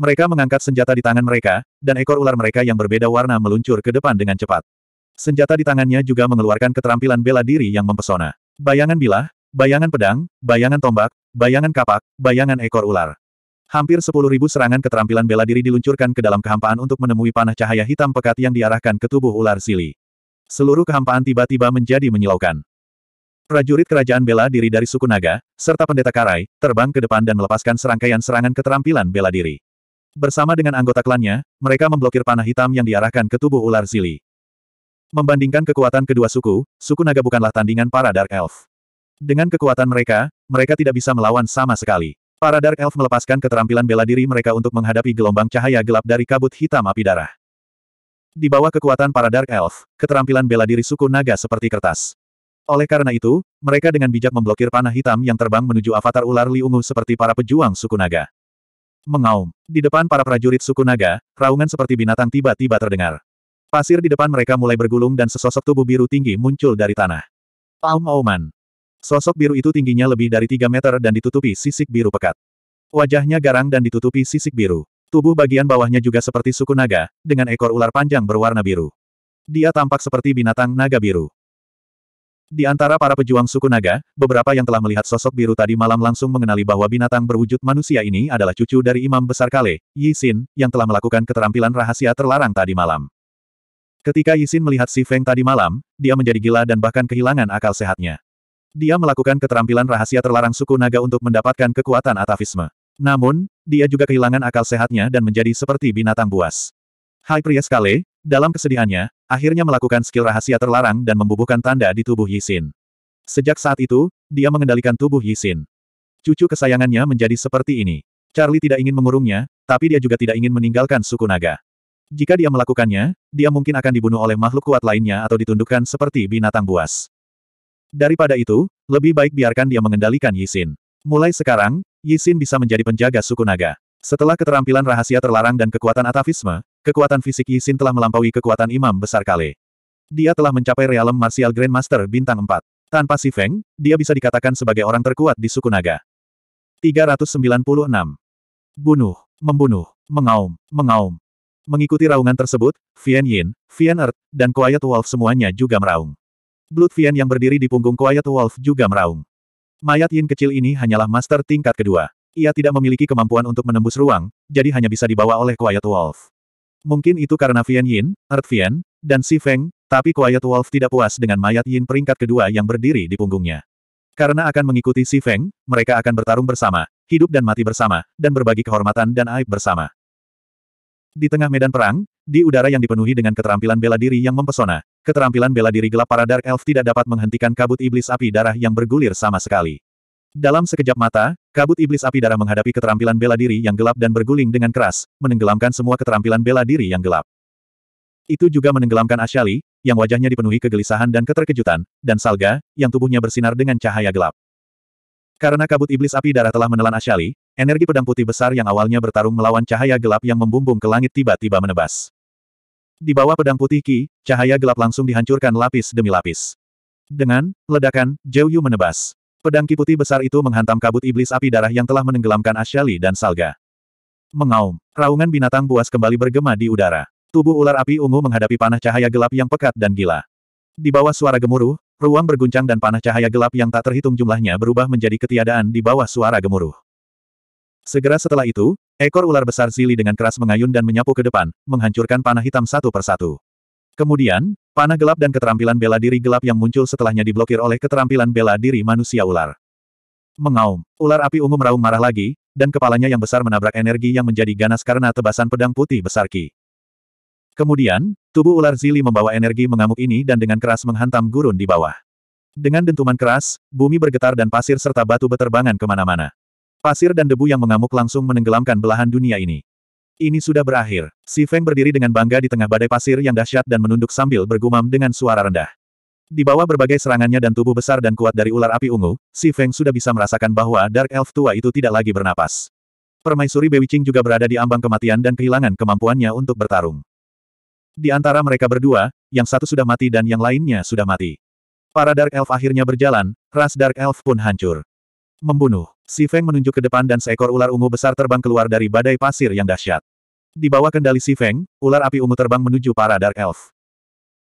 Mereka mengangkat senjata di tangan mereka, dan ekor ular mereka yang berbeda warna meluncur ke depan dengan cepat. Senjata di tangannya juga mengeluarkan keterampilan bela diri yang mempesona. Bayangan bilah, bayangan pedang, bayangan tombak, Bayangan kapak, bayangan ekor ular. Hampir sepuluh serangan keterampilan bela diri diluncurkan ke dalam kehampaan untuk menemui panah cahaya hitam pekat yang diarahkan ke tubuh ular sili. Seluruh kehampaan tiba-tiba menjadi menyilaukan. Prajurit kerajaan bela diri dari suku Naga, serta pendeta Karai, terbang ke depan dan melepaskan serangkaian serangan keterampilan bela diri. Bersama dengan anggota klannya, mereka memblokir panah hitam yang diarahkan ke tubuh ular sili. Membandingkan kekuatan kedua suku, suku Naga bukanlah tandingan para Dark Elf. Dengan kekuatan mereka, mereka tidak bisa melawan sama sekali. Para Dark Elf melepaskan keterampilan bela diri mereka untuk menghadapi gelombang cahaya gelap dari kabut hitam api darah. Di bawah kekuatan para Dark Elf, keterampilan bela diri suku naga seperti kertas. Oleh karena itu, mereka dengan bijak memblokir panah hitam yang terbang menuju avatar ular liungu seperti para pejuang suku naga. Mengaum. Di depan para prajurit suku naga, raungan seperti binatang tiba-tiba terdengar. Pasir di depan mereka mulai bergulung dan sesosok tubuh biru tinggi muncul dari tanah. Aum-auman. Sosok biru itu tingginya lebih dari 3 meter dan ditutupi sisik biru pekat. Wajahnya garang dan ditutupi sisik biru. Tubuh bagian bawahnya juga seperti suku naga, dengan ekor ular panjang berwarna biru. Dia tampak seperti binatang naga biru. Di antara para pejuang suku naga, beberapa yang telah melihat sosok biru tadi malam langsung mengenali bahwa binatang berwujud manusia ini adalah cucu dari Imam Besar Kale, Yisin, yang telah melakukan keterampilan rahasia terlarang tadi malam. Ketika Yisin melihat Si Feng tadi malam, dia menjadi gila dan bahkan kehilangan akal sehatnya. Dia melakukan keterampilan rahasia terlarang suku naga untuk mendapatkan kekuatan atavisme. Namun, dia juga kehilangan akal sehatnya dan menjadi seperti binatang buas. High Priest Kale, dalam kesedihannya, akhirnya melakukan skill rahasia terlarang dan membubuhkan tanda di tubuh Yisin. Sejak saat itu, dia mengendalikan tubuh Yisin. Cucu kesayangannya menjadi seperti ini. Charlie tidak ingin mengurungnya, tapi dia juga tidak ingin meninggalkan suku naga. Jika dia melakukannya, dia mungkin akan dibunuh oleh makhluk kuat lainnya atau ditundukkan seperti binatang buas. Daripada itu, lebih baik biarkan dia mengendalikan Yisin. Mulai sekarang, Yisin bisa menjadi penjaga suku naga. Setelah keterampilan rahasia terlarang dan kekuatan atavisme, kekuatan fisik Yisin telah melampaui kekuatan Imam Besar Kale. Dia telah mencapai realem martial grandmaster bintang 4. Tanpa si Feng, dia bisa dikatakan sebagai orang terkuat di suku naga. 396. Bunuh, membunuh, mengaum, mengaum. Mengikuti raungan tersebut, Vian Yin, Vian Earth, dan Quiet Wolf semuanya juga meraung. Blood Vian yang berdiri di punggung Quiet Wolf juga meraung. Mayat Yin kecil ini hanyalah master tingkat kedua. Ia tidak memiliki kemampuan untuk menembus ruang, jadi hanya bisa dibawa oleh Quiet Wolf. Mungkin itu karena Vian Yin, Earth Vian, dan Si Feng, tapi Quiet Wolf tidak puas dengan mayat Yin peringkat kedua yang berdiri di punggungnya. Karena akan mengikuti Si Feng, mereka akan bertarung bersama, hidup dan mati bersama, dan berbagi kehormatan dan aib bersama. Di tengah medan perang, di udara yang dipenuhi dengan keterampilan bela diri yang mempesona, keterampilan bela diri gelap para Dark Elf tidak dapat menghentikan kabut iblis api darah yang bergulir sama sekali. Dalam sekejap mata, kabut iblis api darah menghadapi keterampilan bela diri yang gelap dan berguling dengan keras, menenggelamkan semua keterampilan bela diri yang gelap. Itu juga menenggelamkan Ashali, yang wajahnya dipenuhi kegelisahan dan keterkejutan, dan Salga, yang tubuhnya bersinar dengan cahaya gelap. Karena kabut iblis api darah telah menelan Ashali, energi pedang putih besar yang awalnya bertarung melawan cahaya gelap yang membumbung ke langit tiba-tiba menebas. Di bawah pedang putih Ki, cahaya gelap langsung dihancurkan lapis demi lapis. Dengan ledakan, Zhou Yu menebas. Pedang Ki putih besar itu menghantam kabut iblis api darah yang telah menenggelamkan Ashali dan Salga. Mengaum, raungan binatang buas kembali bergema di udara. Tubuh ular api ungu menghadapi panah cahaya gelap yang pekat dan gila. Di bawah suara gemuruh, Ruang berguncang dan panah cahaya gelap yang tak terhitung jumlahnya berubah menjadi ketiadaan di bawah suara gemuruh. Segera setelah itu, ekor ular besar Zili dengan keras mengayun dan menyapu ke depan, menghancurkan panah hitam satu persatu. Kemudian, panah gelap dan keterampilan bela diri gelap yang muncul setelahnya diblokir oleh keterampilan bela diri manusia ular. Mengaum, ular api ungu meraung marah lagi, dan kepalanya yang besar menabrak energi yang menjadi ganas karena tebasan pedang putih besar Ki. Kemudian, tubuh ular Zili membawa energi mengamuk ini dan dengan keras menghantam gurun di bawah. Dengan dentuman keras, bumi bergetar dan pasir serta batu beterbangan kemana-mana. Pasir dan debu yang mengamuk langsung menenggelamkan belahan dunia ini. Ini sudah berakhir. Si Feng berdiri dengan bangga di tengah badai pasir yang dahsyat dan menunduk sambil bergumam dengan suara rendah. Di bawah berbagai serangannya dan tubuh besar dan kuat dari ular api ungu, Si Feng sudah bisa merasakan bahwa Dark Elf tua itu tidak lagi bernapas. Permaisuri Bewiching juga berada di ambang kematian dan kehilangan kemampuannya untuk bertarung. Di antara mereka berdua, yang satu sudah mati dan yang lainnya sudah mati. Para Dark Elf akhirnya berjalan, ras Dark Elf pun hancur. Membunuh, Si Feng menunjuk ke depan dan seekor ular ungu besar terbang keluar dari badai pasir yang dahsyat. Di bawah kendali Si Feng, ular api ungu terbang menuju para Dark Elf.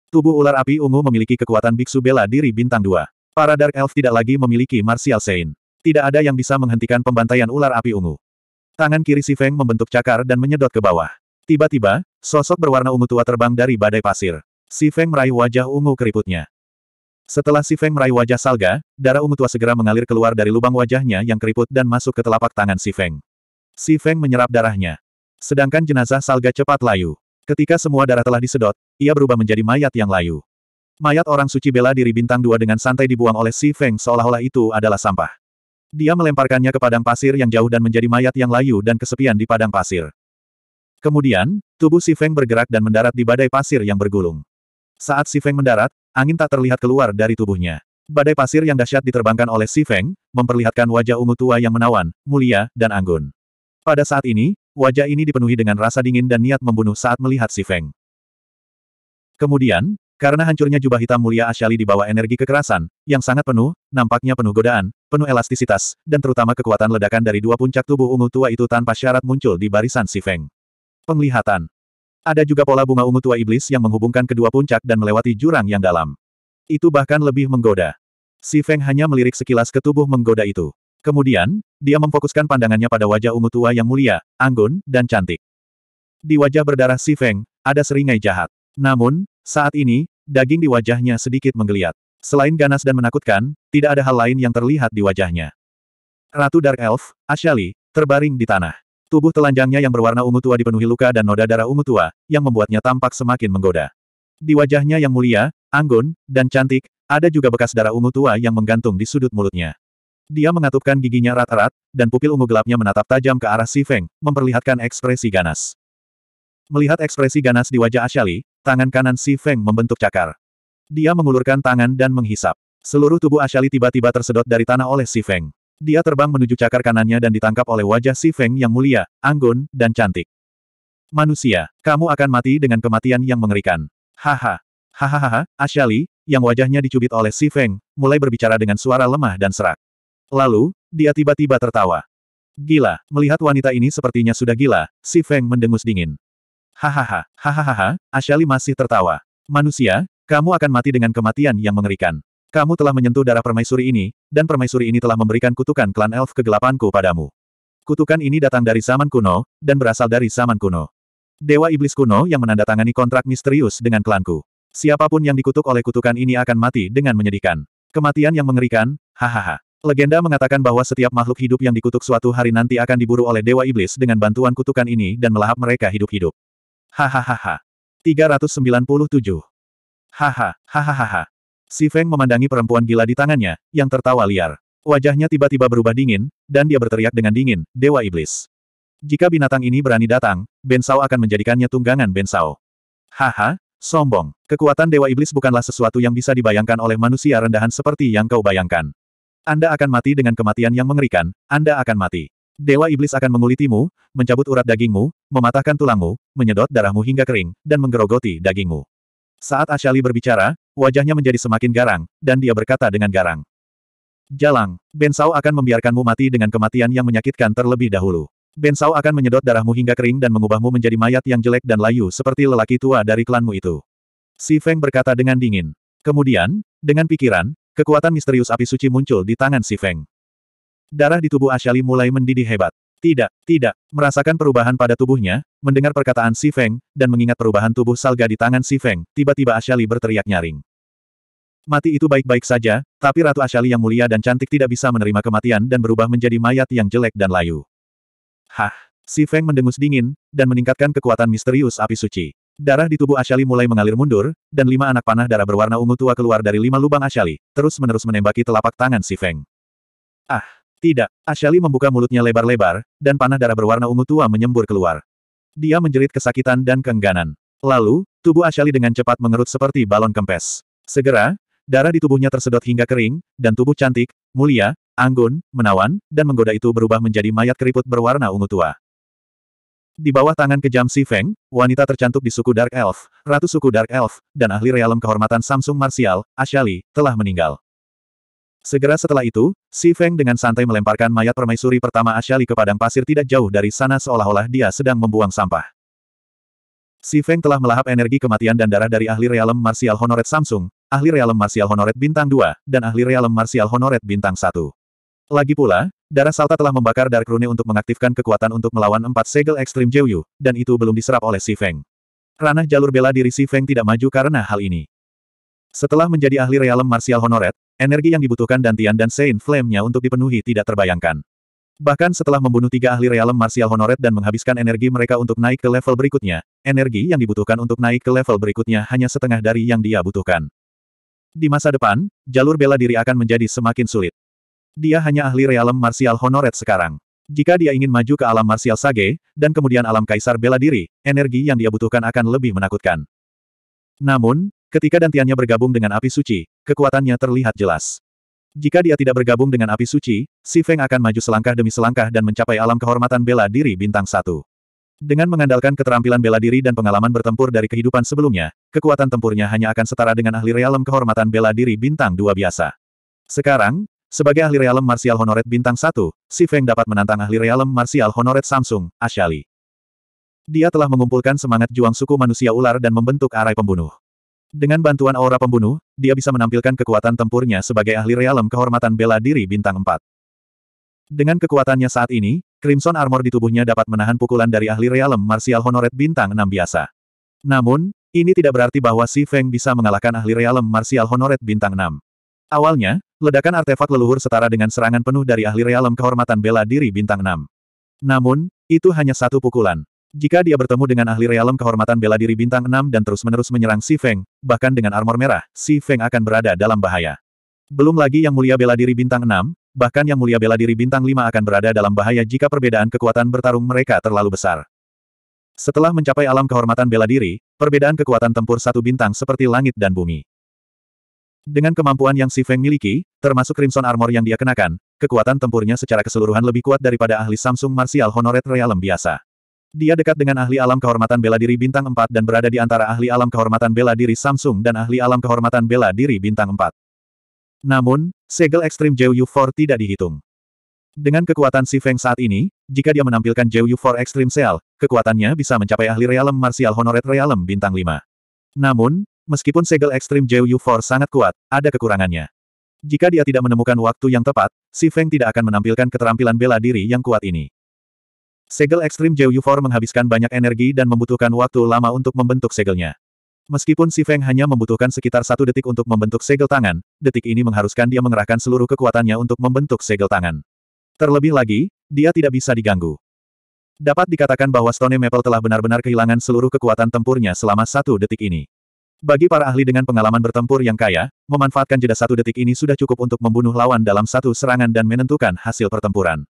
Tubuh ular api ungu memiliki kekuatan biksu bela diri bintang dua. Para Dark Elf tidak lagi memiliki Martial Sein. Tidak ada yang bisa menghentikan pembantaian ular api ungu. Tangan kiri Si Feng membentuk cakar dan menyedot ke bawah. Tiba-tiba, sosok berwarna ungu tua terbang dari badai pasir. Si Feng meraih wajah ungu keriputnya. Setelah si Feng meraih wajah Salga, darah ungu tua segera mengalir keluar dari lubang wajahnya yang keriput dan masuk ke telapak tangan si Feng. Si Feng menyerap darahnya. Sedangkan jenazah Salga cepat layu. Ketika semua darah telah disedot, ia berubah menjadi mayat yang layu. Mayat orang suci bela diri bintang dua dengan santai dibuang oleh si Feng seolah-olah itu adalah sampah. Dia melemparkannya ke padang pasir yang jauh dan menjadi mayat yang layu dan kesepian di padang pasir. Kemudian, tubuh Si Feng bergerak dan mendarat di badai pasir yang bergulung. Saat Si Feng mendarat, angin tak terlihat keluar dari tubuhnya. Badai pasir yang dahsyat diterbangkan oleh Si Feng, memperlihatkan wajah ungu tua yang menawan, mulia, dan anggun. Pada saat ini, wajah ini dipenuhi dengan rasa dingin dan niat membunuh saat melihat Si Feng. Kemudian, karena hancurnya jubah hitam mulia Ashali dibawa energi kekerasan, yang sangat penuh, nampaknya penuh godaan, penuh elastisitas, dan terutama kekuatan ledakan dari dua puncak tubuh ungu tua itu tanpa syarat muncul di barisan Si Feng. Penglihatan. Ada juga pola bunga ungu tua iblis yang menghubungkan kedua puncak dan melewati jurang yang dalam. Itu bahkan lebih menggoda. Si Feng hanya melirik sekilas ke tubuh menggoda itu. Kemudian, dia memfokuskan pandangannya pada wajah ungu tua yang mulia, anggun, dan cantik. Di wajah berdarah Si Feng, ada seringai jahat. Namun, saat ini, daging di wajahnya sedikit menggeliat. Selain ganas dan menakutkan, tidak ada hal lain yang terlihat di wajahnya. Ratu Dark Elf, Ashali, terbaring di tanah. Tubuh telanjangnya yang berwarna ungu tua dipenuhi luka dan noda darah ungu tua, yang membuatnya tampak semakin menggoda. Di wajahnya yang mulia, anggun, dan cantik, ada juga bekas darah ungu tua yang menggantung di sudut mulutnya. Dia mengatupkan giginya rat-rat, dan pupil ungu gelapnya menatap tajam ke arah Si Feng, memperlihatkan ekspresi ganas. Melihat ekspresi ganas di wajah Ashali, tangan kanan Si Feng membentuk cakar. Dia mengulurkan tangan dan menghisap. Seluruh tubuh Ashali tiba-tiba tersedot dari tanah oleh Si Feng. Dia terbang menuju cakar kanannya dan ditangkap oleh wajah Si Feng yang mulia, anggun, dan cantik. Manusia, kamu akan mati dengan kematian yang mengerikan. Haha. Hahaha, Ashali, yang wajahnya dicubit oleh Si Feng, mulai berbicara dengan suara lemah dan serak. Lalu, dia tiba-tiba tertawa. Gila, melihat wanita ini sepertinya sudah gila, Si Feng mendengus dingin. Hahaha, hahaha, Ashali masih tertawa. Manusia, kamu akan mati dengan kematian yang mengerikan. Kamu telah menyentuh darah permaisuri ini, dan permaisuri ini telah memberikan kutukan klan elf kegelapanku padamu. Kutukan ini datang dari zaman kuno, dan berasal dari zaman kuno. Dewa Iblis kuno yang menandatangani kontrak misterius dengan klanku. Siapapun yang dikutuk oleh kutukan ini akan mati dengan menyedihkan. Kematian yang mengerikan, hahaha. Legenda mengatakan bahwa setiap makhluk hidup yang dikutuk suatu hari nanti akan diburu oleh Dewa Iblis dengan bantuan kutukan ini dan melahap mereka hidup-hidup. Hahaha. 397. Haha, hahaha. Si Feng memandangi perempuan gila di tangannya, yang tertawa liar. Wajahnya tiba-tiba berubah dingin, dan dia berteriak dengan dingin, Dewa Iblis. Jika binatang ini berani datang, Bensao akan menjadikannya tunggangan Bensao. Haha, sombong. Kekuatan Dewa Iblis bukanlah sesuatu yang bisa dibayangkan oleh manusia rendahan seperti yang kau bayangkan. Anda akan mati dengan kematian yang mengerikan, Anda akan mati. Dewa Iblis akan mengulitimu, mencabut urat dagingmu, mematahkan tulangmu, menyedot darahmu hingga kering, dan menggerogoti dagingmu. Saat Ashali berbicara, wajahnya menjadi semakin garang, dan dia berkata dengan garang. Jalang, Bensau akan membiarkanmu mati dengan kematian yang menyakitkan terlebih dahulu. Bensau akan menyedot darahmu hingga kering dan mengubahmu menjadi mayat yang jelek dan layu seperti lelaki tua dari klanmu itu. Si Feng berkata dengan dingin. Kemudian, dengan pikiran, kekuatan misterius api suci muncul di tangan Si Feng. Darah di tubuh Ashali mulai mendidih hebat. Tidak, tidak, merasakan perubahan pada tubuhnya, mendengar perkataan Si Feng, dan mengingat perubahan tubuh Salga di tangan Si Feng, tiba-tiba Ashali berteriak nyaring. Mati itu baik-baik saja, tapi Ratu Ashali yang mulia dan cantik tidak bisa menerima kematian dan berubah menjadi mayat yang jelek dan layu. Hah! Si Feng mendengus dingin, dan meningkatkan kekuatan misterius api suci. Darah di tubuh Ashali mulai mengalir mundur, dan lima anak panah darah berwarna ungu tua keluar dari lima lubang Ashali, terus-menerus menembaki telapak tangan Si Feng. Ah! Tidak, Ashali membuka mulutnya lebar-lebar, dan panah darah berwarna ungu tua menyembur keluar. Dia menjerit kesakitan dan keengganan. Lalu, tubuh Ashali dengan cepat mengerut seperti balon kempes. Segera, darah di tubuhnya tersedot hingga kering, dan tubuh cantik, mulia, anggun, menawan, dan menggoda itu berubah menjadi mayat keriput berwarna ungu tua. Di bawah tangan kejam Si Feng, wanita tercantik di suku Dark Elf, ratu suku Dark Elf, dan ahli realem kehormatan Samsung Martial, Ashali, telah meninggal. Segera setelah itu, Si Feng dengan santai melemparkan mayat permaisuri pertama Ashali ke padang pasir tidak jauh dari sana seolah-olah dia sedang membuang sampah. Si Feng telah melahap energi kematian dan darah dari ahli realem martial honoret Samsung, ahli realem martial honoret bintang 2, dan ahli realem martial honoret bintang 1. Lagi pula, darah Salta telah membakar Dark Rune untuk mengaktifkan kekuatan untuk melawan empat segel ekstrim Jeyu, dan itu belum diserap oleh Si Feng. Ranah jalur bela diri Si Feng tidak maju karena hal ini. Setelah menjadi ahli realem martial honoret, Energi yang dibutuhkan Dantian dan Saint Flame-nya untuk dipenuhi tidak terbayangkan. Bahkan setelah membunuh tiga ahli realem martial honoret dan menghabiskan energi mereka untuk naik ke level berikutnya, energi yang dibutuhkan untuk naik ke level berikutnya hanya setengah dari yang dia butuhkan. Di masa depan, jalur bela diri akan menjadi semakin sulit. Dia hanya ahli realem martial honoret sekarang. Jika dia ingin maju ke alam martial sage, dan kemudian alam kaisar bela diri, energi yang dia butuhkan akan lebih menakutkan. Namun, Ketika dantiannya bergabung dengan api suci, kekuatannya terlihat jelas. Jika dia tidak bergabung dengan api suci, Si Feng akan maju selangkah demi selangkah dan mencapai alam kehormatan bela diri bintang satu. Dengan mengandalkan keterampilan bela diri dan pengalaman bertempur dari kehidupan sebelumnya, kekuatan tempurnya hanya akan setara dengan ahli realem kehormatan bela diri bintang dua biasa. Sekarang, sebagai ahli realem marsial honoret bintang satu, Si Feng dapat menantang ahli realem marsial honoret Samsung, Ashali. Dia telah mengumpulkan semangat juang suku manusia ular dan membentuk arai pembunuh. Dengan bantuan aura pembunuh, dia bisa menampilkan kekuatan tempurnya sebagai ahli realem kehormatan bela diri bintang 4. Dengan kekuatannya saat ini, Crimson Armor di tubuhnya dapat menahan pukulan dari ahli realem martial honoret bintang 6 biasa. Namun, ini tidak berarti bahwa Si Feng bisa mengalahkan ahli realem martial honoret bintang 6. Awalnya, ledakan artefak leluhur setara dengan serangan penuh dari ahli realem kehormatan bela diri bintang 6. Namun, itu hanya satu pukulan. Jika dia bertemu dengan ahli realem kehormatan bela diri bintang 6 dan terus-menerus menyerang Si Feng, bahkan dengan armor merah, Si Feng akan berada dalam bahaya. Belum lagi yang mulia bela diri bintang 6, bahkan yang mulia bela diri bintang 5 akan berada dalam bahaya jika perbedaan kekuatan bertarung mereka terlalu besar. Setelah mencapai alam kehormatan bela diri, perbedaan kekuatan tempur satu bintang seperti langit dan bumi. Dengan kemampuan yang Si Feng miliki, termasuk Crimson Armor yang dia kenakan, kekuatan tempurnya secara keseluruhan lebih kuat daripada ahli Samsung Martial Honored Realm biasa. Dia dekat dengan ahli alam kehormatan bela diri bintang 4 dan berada di antara ahli alam kehormatan bela diri Samsung dan ahli alam kehormatan bela diri bintang 4. Namun, segel ekstrim JU4 tidak dihitung. Dengan kekuatan Si Feng saat ini, jika dia menampilkan JU4 Extreme Cell, kekuatannya bisa mencapai ahli realem martial honored realem bintang 5. Namun, meskipun segel ekstrim JU4 sangat kuat, ada kekurangannya. Jika dia tidak menemukan waktu yang tepat, Si Feng tidak akan menampilkan keterampilan bela diri yang kuat ini. Segel ekstrim Zhou Four menghabiskan banyak energi dan membutuhkan waktu lama untuk membentuk segelnya. Meskipun Si Feng hanya membutuhkan sekitar satu detik untuk membentuk segel tangan, detik ini mengharuskan dia mengerahkan seluruh kekuatannya untuk membentuk segel tangan. Terlebih lagi, dia tidak bisa diganggu. Dapat dikatakan bahwa Stone Maple telah benar-benar kehilangan seluruh kekuatan tempurnya selama satu detik ini. Bagi para ahli dengan pengalaman bertempur yang kaya, memanfaatkan jeda satu detik ini sudah cukup untuk membunuh lawan dalam satu serangan dan menentukan hasil pertempuran.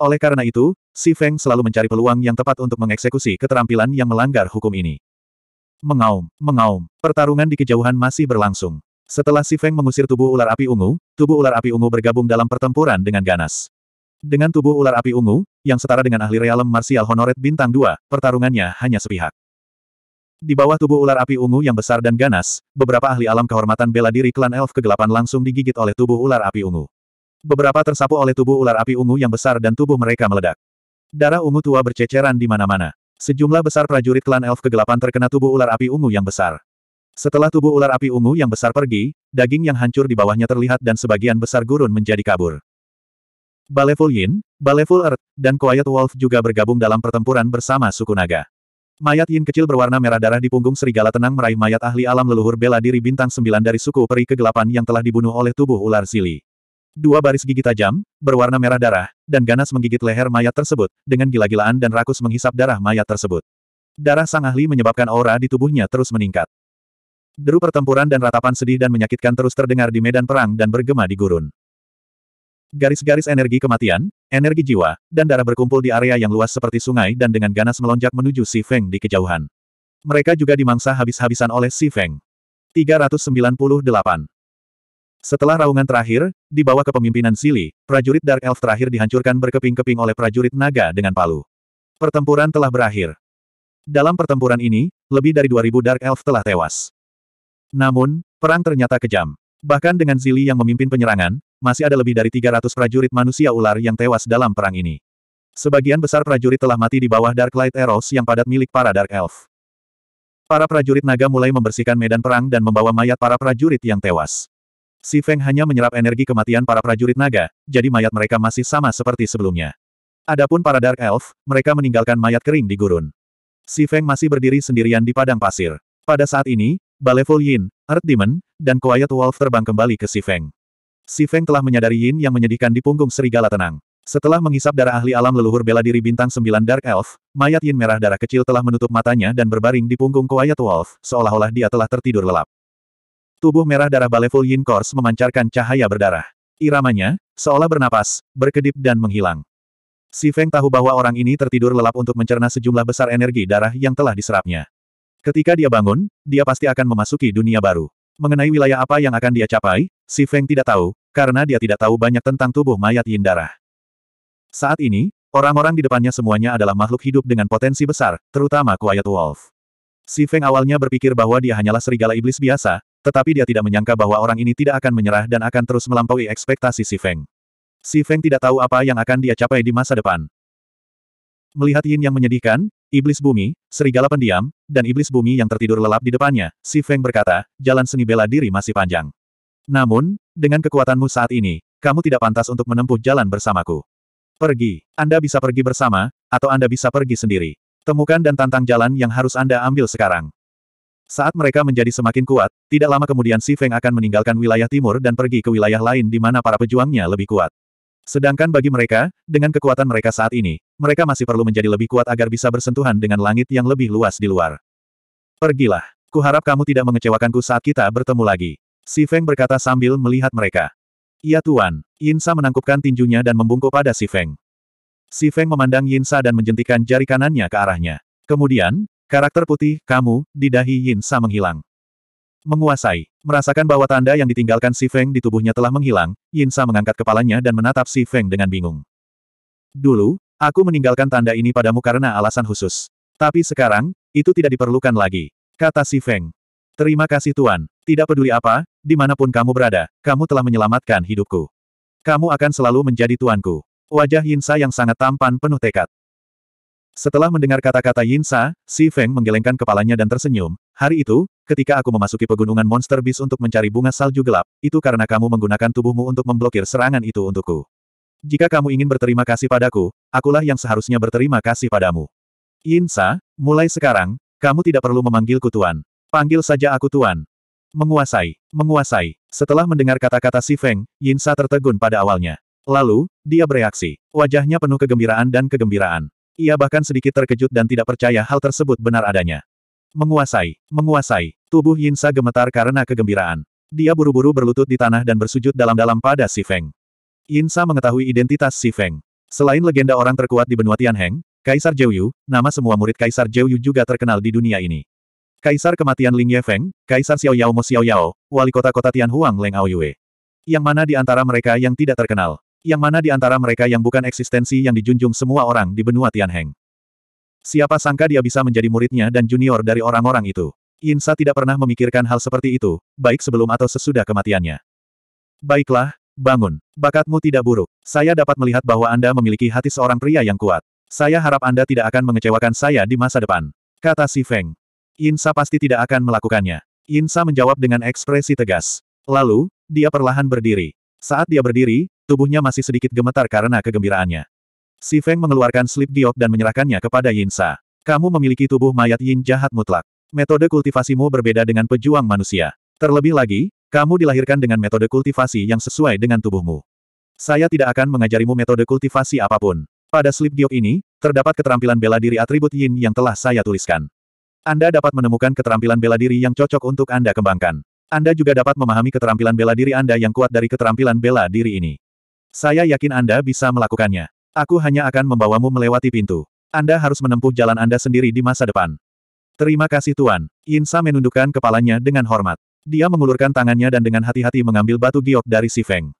Oleh karena itu, Si Feng selalu mencari peluang yang tepat untuk mengeksekusi keterampilan yang melanggar hukum ini. Mengaum, mengaum, pertarungan di kejauhan masih berlangsung. Setelah Si Feng mengusir tubuh ular api ungu, tubuh ular api ungu bergabung dalam pertempuran dengan ganas. Dengan tubuh ular api ungu, yang setara dengan ahli realem martial honoret bintang 2, pertarungannya hanya sepihak. Di bawah tubuh ular api ungu yang besar dan ganas, beberapa ahli alam kehormatan bela diri klan elf kegelapan langsung digigit oleh tubuh ular api ungu. Beberapa tersapu oleh tubuh ular api ungu yang besar dan tubuh mereka meledak. Darah ungu tua berceceran di mana-mana. Sejumlah besar prajurit klan elf kegelapan terkena tubuh ular api ungu yang besar. Setelah tubuh ular api ungu yang besar pergi, daging yang hancur di bawahnya terlihat dan sebagian besar gurun menjadi kabur. Baleful Yin, Baleful Earth, dan Quiet Wolf juga bergabung dalam pertempuran bersama suku naga. Mayat Yin kecil berwarna merah darah di punggung serigala tenang meraih mayat ahli alam leluhur bela diri bintang 9 dari suku peri kegelapan yang telah dibunuh oleh tubuh ular Zili. Dua baris gigi tajam, berwarna merah darah, dan ganas menggigit leher mayat tersebut, dengan gila-gilaan dan rakus menghisap darah mayat tersebut. Darah sang ahli menyebabkan aura di tubuhnya terus meningkat. Deru pertempuran dan ratapan sedih dan menyakitkan terus terdengar di medan perang dan bergema di gurun. Garis-garis energi kematian, energi jiwa, dan darah berkumpul di area yang luas seperti sungai dan dengan ganas melonjak menuju Si Feng di kejauhan. Mereka juga dimangsa habis-habisan oleh Si Feng. 398 setelah raungan terakhir, di bawah kepemimpinan Sili, prajurit Dark Elf terakhir dihancurkan berkeping-keping oleh prajurit naga dengan palu. Pertempuran telah berakhir. Dalam pertempuran ini, lebih dari 2000 Dark Elf telah tewas. Namun, perang ternyata kejam. Bahkan dengan Zili yang memimpin penyerangan, masih ada lebih dari 300 prajurit manusia ular yang tewas dalam perang ini. Sebagian besar prajurit telah mati di bawah Dark Light Eros yang padat milik para Dark Elf. Para prajurit naga mulai membersihkan medan perang dan membawa mayat para prajurit yang tewas. Si Feng hanya menyerap energi kematian para prajurit naga, jadi mayat mereka masih sama seperti sebelumnya. Adapun para Dark Elf, mereka meninggalkan mayat kering di gurun. Si Feng masih berdiri sendirian di padang pasir. Pada saat ini, Baleful Yin, Earth Demon, dan Quiet Wolf terbang kembali ke Si Feng. Si Feng telah menyadari Yin yang menyedihkan di punggung serigala tenang. Setelah menghisap darah ahli alam leluhur bela diri bintang sembilan Dark Elf, mayat Yin merah darah kecil telah menutup matanya dan berbaring di punggung Quiet Wolf, seolah-olah dia telah tertidur lelap. Tubuh merah darah Baleful Yin Course memancarkan cahaya berdarah. Iramanya, seolah bernapas, berkedip dan menghilang. Si Feng tahu bahwa orang ini tertidur lelap untuk mencerna sejumlah besar energi darah yang telah diserapnya. Ketika dia bangun, dia pasti akan memasuki dunia baru. Mengenai wilayah apa yang akan dia capai, si Feng tidak tahu, karena dia tidak tahu banyak tentang tubuh mayat yin darah. Saat ini, orang-orang di depannya semuanya adalah makhluk hidup dengan potensi besar, terutama Quiet Wolf. Si Feng awalnya berpikir bahwa dia hanyalah serigala iblis biasa, tetapi dia tidak menyangka bahwa orang ini tidak akan menyerah dan akan terus melampaui ekspektasi Si Feng. Si Feng tidak tahu apa yang akan dia capai di masa depan. Melihat Yin yang menyedihkan, iblis bumi, serigala pendiam, dan iblis bumi yang tertidur lelap di depannya, Si Feng berkata, jalan seni bela diri masih panjang. Namun, dengan kekuatanmu saat ini, kamu tidak pantas untuk menempuh jalan bersamaku. Pergi. Anda bisa pergi bersama, atau Anda bisa pergi sendiri. Temukan dan tantang jalan yang harus Anda ambil sekarang. Saat mereka menjadi semakin kuat, tidak lama kemudian Si Feng akan meninggalkan wilayah timur dan pergi ke wilayah lain di mana para pejuangnya lebih kuat. Sedangkan bagi mereka, dengan kekuatan mereka saat ini, mereka masih perlu menjadi lebih kuat agar bisa bersentuhan dengan langit yang lebih luas di luar. Pergilah. Kuharap kamu tidak mengecewakanku saat kita bertemu lagi. Si Feng berkata sambil melihat mereka. Ya, Tuan. Yinsa menangkupkan tinjunya dan membungkuk pada Si Feng. Si Feng memandang Yinsa dan menjentikan jari kanannya ke arahnya. Kemudian, Karakter putih, kamu, di dahi Yin Sa menghilang. Menguasai. Merasakan bahwa tanda yang ditinggalkan Si Feng di tubuhnya telah menghilang, Yin Sa mengangkat kepalanya dan menatap Si Feng dengan bingung. Dulu, aku meninggalkan tanda ini padamu karena alasan khusus. Tapi sekarang, itu tidak diperlukan lagi. Kata Si Feng. Terima kasih Tuan. Tidak peduli apa, dimanapun kamu berada, kamu telah menyelamatkan hidupku. Kamu akan selalu menjadi tuanku. Wajah Yin Sa yang sangat tampan penuh tekad. Setelah mendengar kata-kata Yin Sa, Si Feng menggelengkan kepalanya dan tersenyum. Hari itu, ketika aku memasuki pegunungan Monster Beast untuk mencari bunga salju gelap, itu karena kamu menggunakan tubuhmu untuk memblokir serangan itu untukku. Jika kamu ingin berterima kasih padaku, akulah yang seharusnya berterima kasih padamu. Yin Sa, mulai sekarang, kamu tidak perlu memanggilku Tuan. Panggil saja aku Tuan. Menguasai, menguasai. Setelah mendengar kata-kata Si Feng, Yin Sa tertegun pada awalnya. Lalu, dia bereaksi. Wajahnya penuh kegembiraan dan kegembiraan. Ia bahkan sedikit terkejut dan tidak percaya hal tersebut benar adanya. Menguasai, menguasai, tubuh Yin Sa gemetar karena kegembiraan. Dia buru-buru berlutut di tanah dan bersujud dalam-dalam pada Si Feng. Sa mengetahui identitas Si Feng. Selain legenda orang terkuat di benua Tianheng, Kaisar Yu, nama semua murid Kaisar Yu juga terkenal di dunia ini. Kaisar kematian Ling Yefeng, Kaisar Xiao Yao Mo Yao, wali kota kota Tianhuang Leng Aoyue. Yang mana di antara mereka yang tidak terkenal? Yang mana di antara mereka yang bukan eksistensi yang dijunjung semua orang di benua Tianheng. Siapa sangka dia bisa menjadi muridnya dan junior dari orang-orang itu. Insa tidak pernah memikirkan hal seperti itu, baik sebelum atau sesudah kematiannya. Baiklah, bangun. Bakatmu tidak buruk. Saya dapat melihat bahwa Anda memiliki hati seorang pria yang kuat. Saya harap Anda tidak akan mengecewakan saya di masa depan. Kata si Feng. Insa pasti tidak akan melakukannya. Insa menjawab dengan ekspresi tegas. Lalu, dia perlahan berdiri. Saat dia berdiri, tubuhnya masih sedikit gemetar karena kegembiraannya. Si Feng mengeluarkan slip giok dan menyerahkannya kepada Yin Sa. Kamu memiliki tubuh mayat Yin jahat mutlak. Metode kultivasimu berbeda dengan pejuang manusia. Terlebih lagi, kamu dilahirkan dengan metode kultivasi yang sesuai dengan tubuhmu. Saya tidak akan mengajarimu metode kultivasi apapun. Pada slip giok ini, terdapat keterampilan bela diri atribut yin yang telah saya tuliskan. Anda dapat menemukan keterampilan bela diri yang cocok untuk Anda kembangkan. Anda juga dapat memahami keterampilan bela diri Anda yang kuat dari keterampilan bela diri ini. Saya yakin Anda bisa melakukannya. Aku hanya akan membawamu melewati pintu. Anda harus menempuh jalan Anda sendiri di masa depan. Terima kasih Tuan. Yinsa menundukkan kepalanya dengan hormat. Dia mengulurkan tangannya dan dengan hati-hati mengambil batu giok dari Si Feng.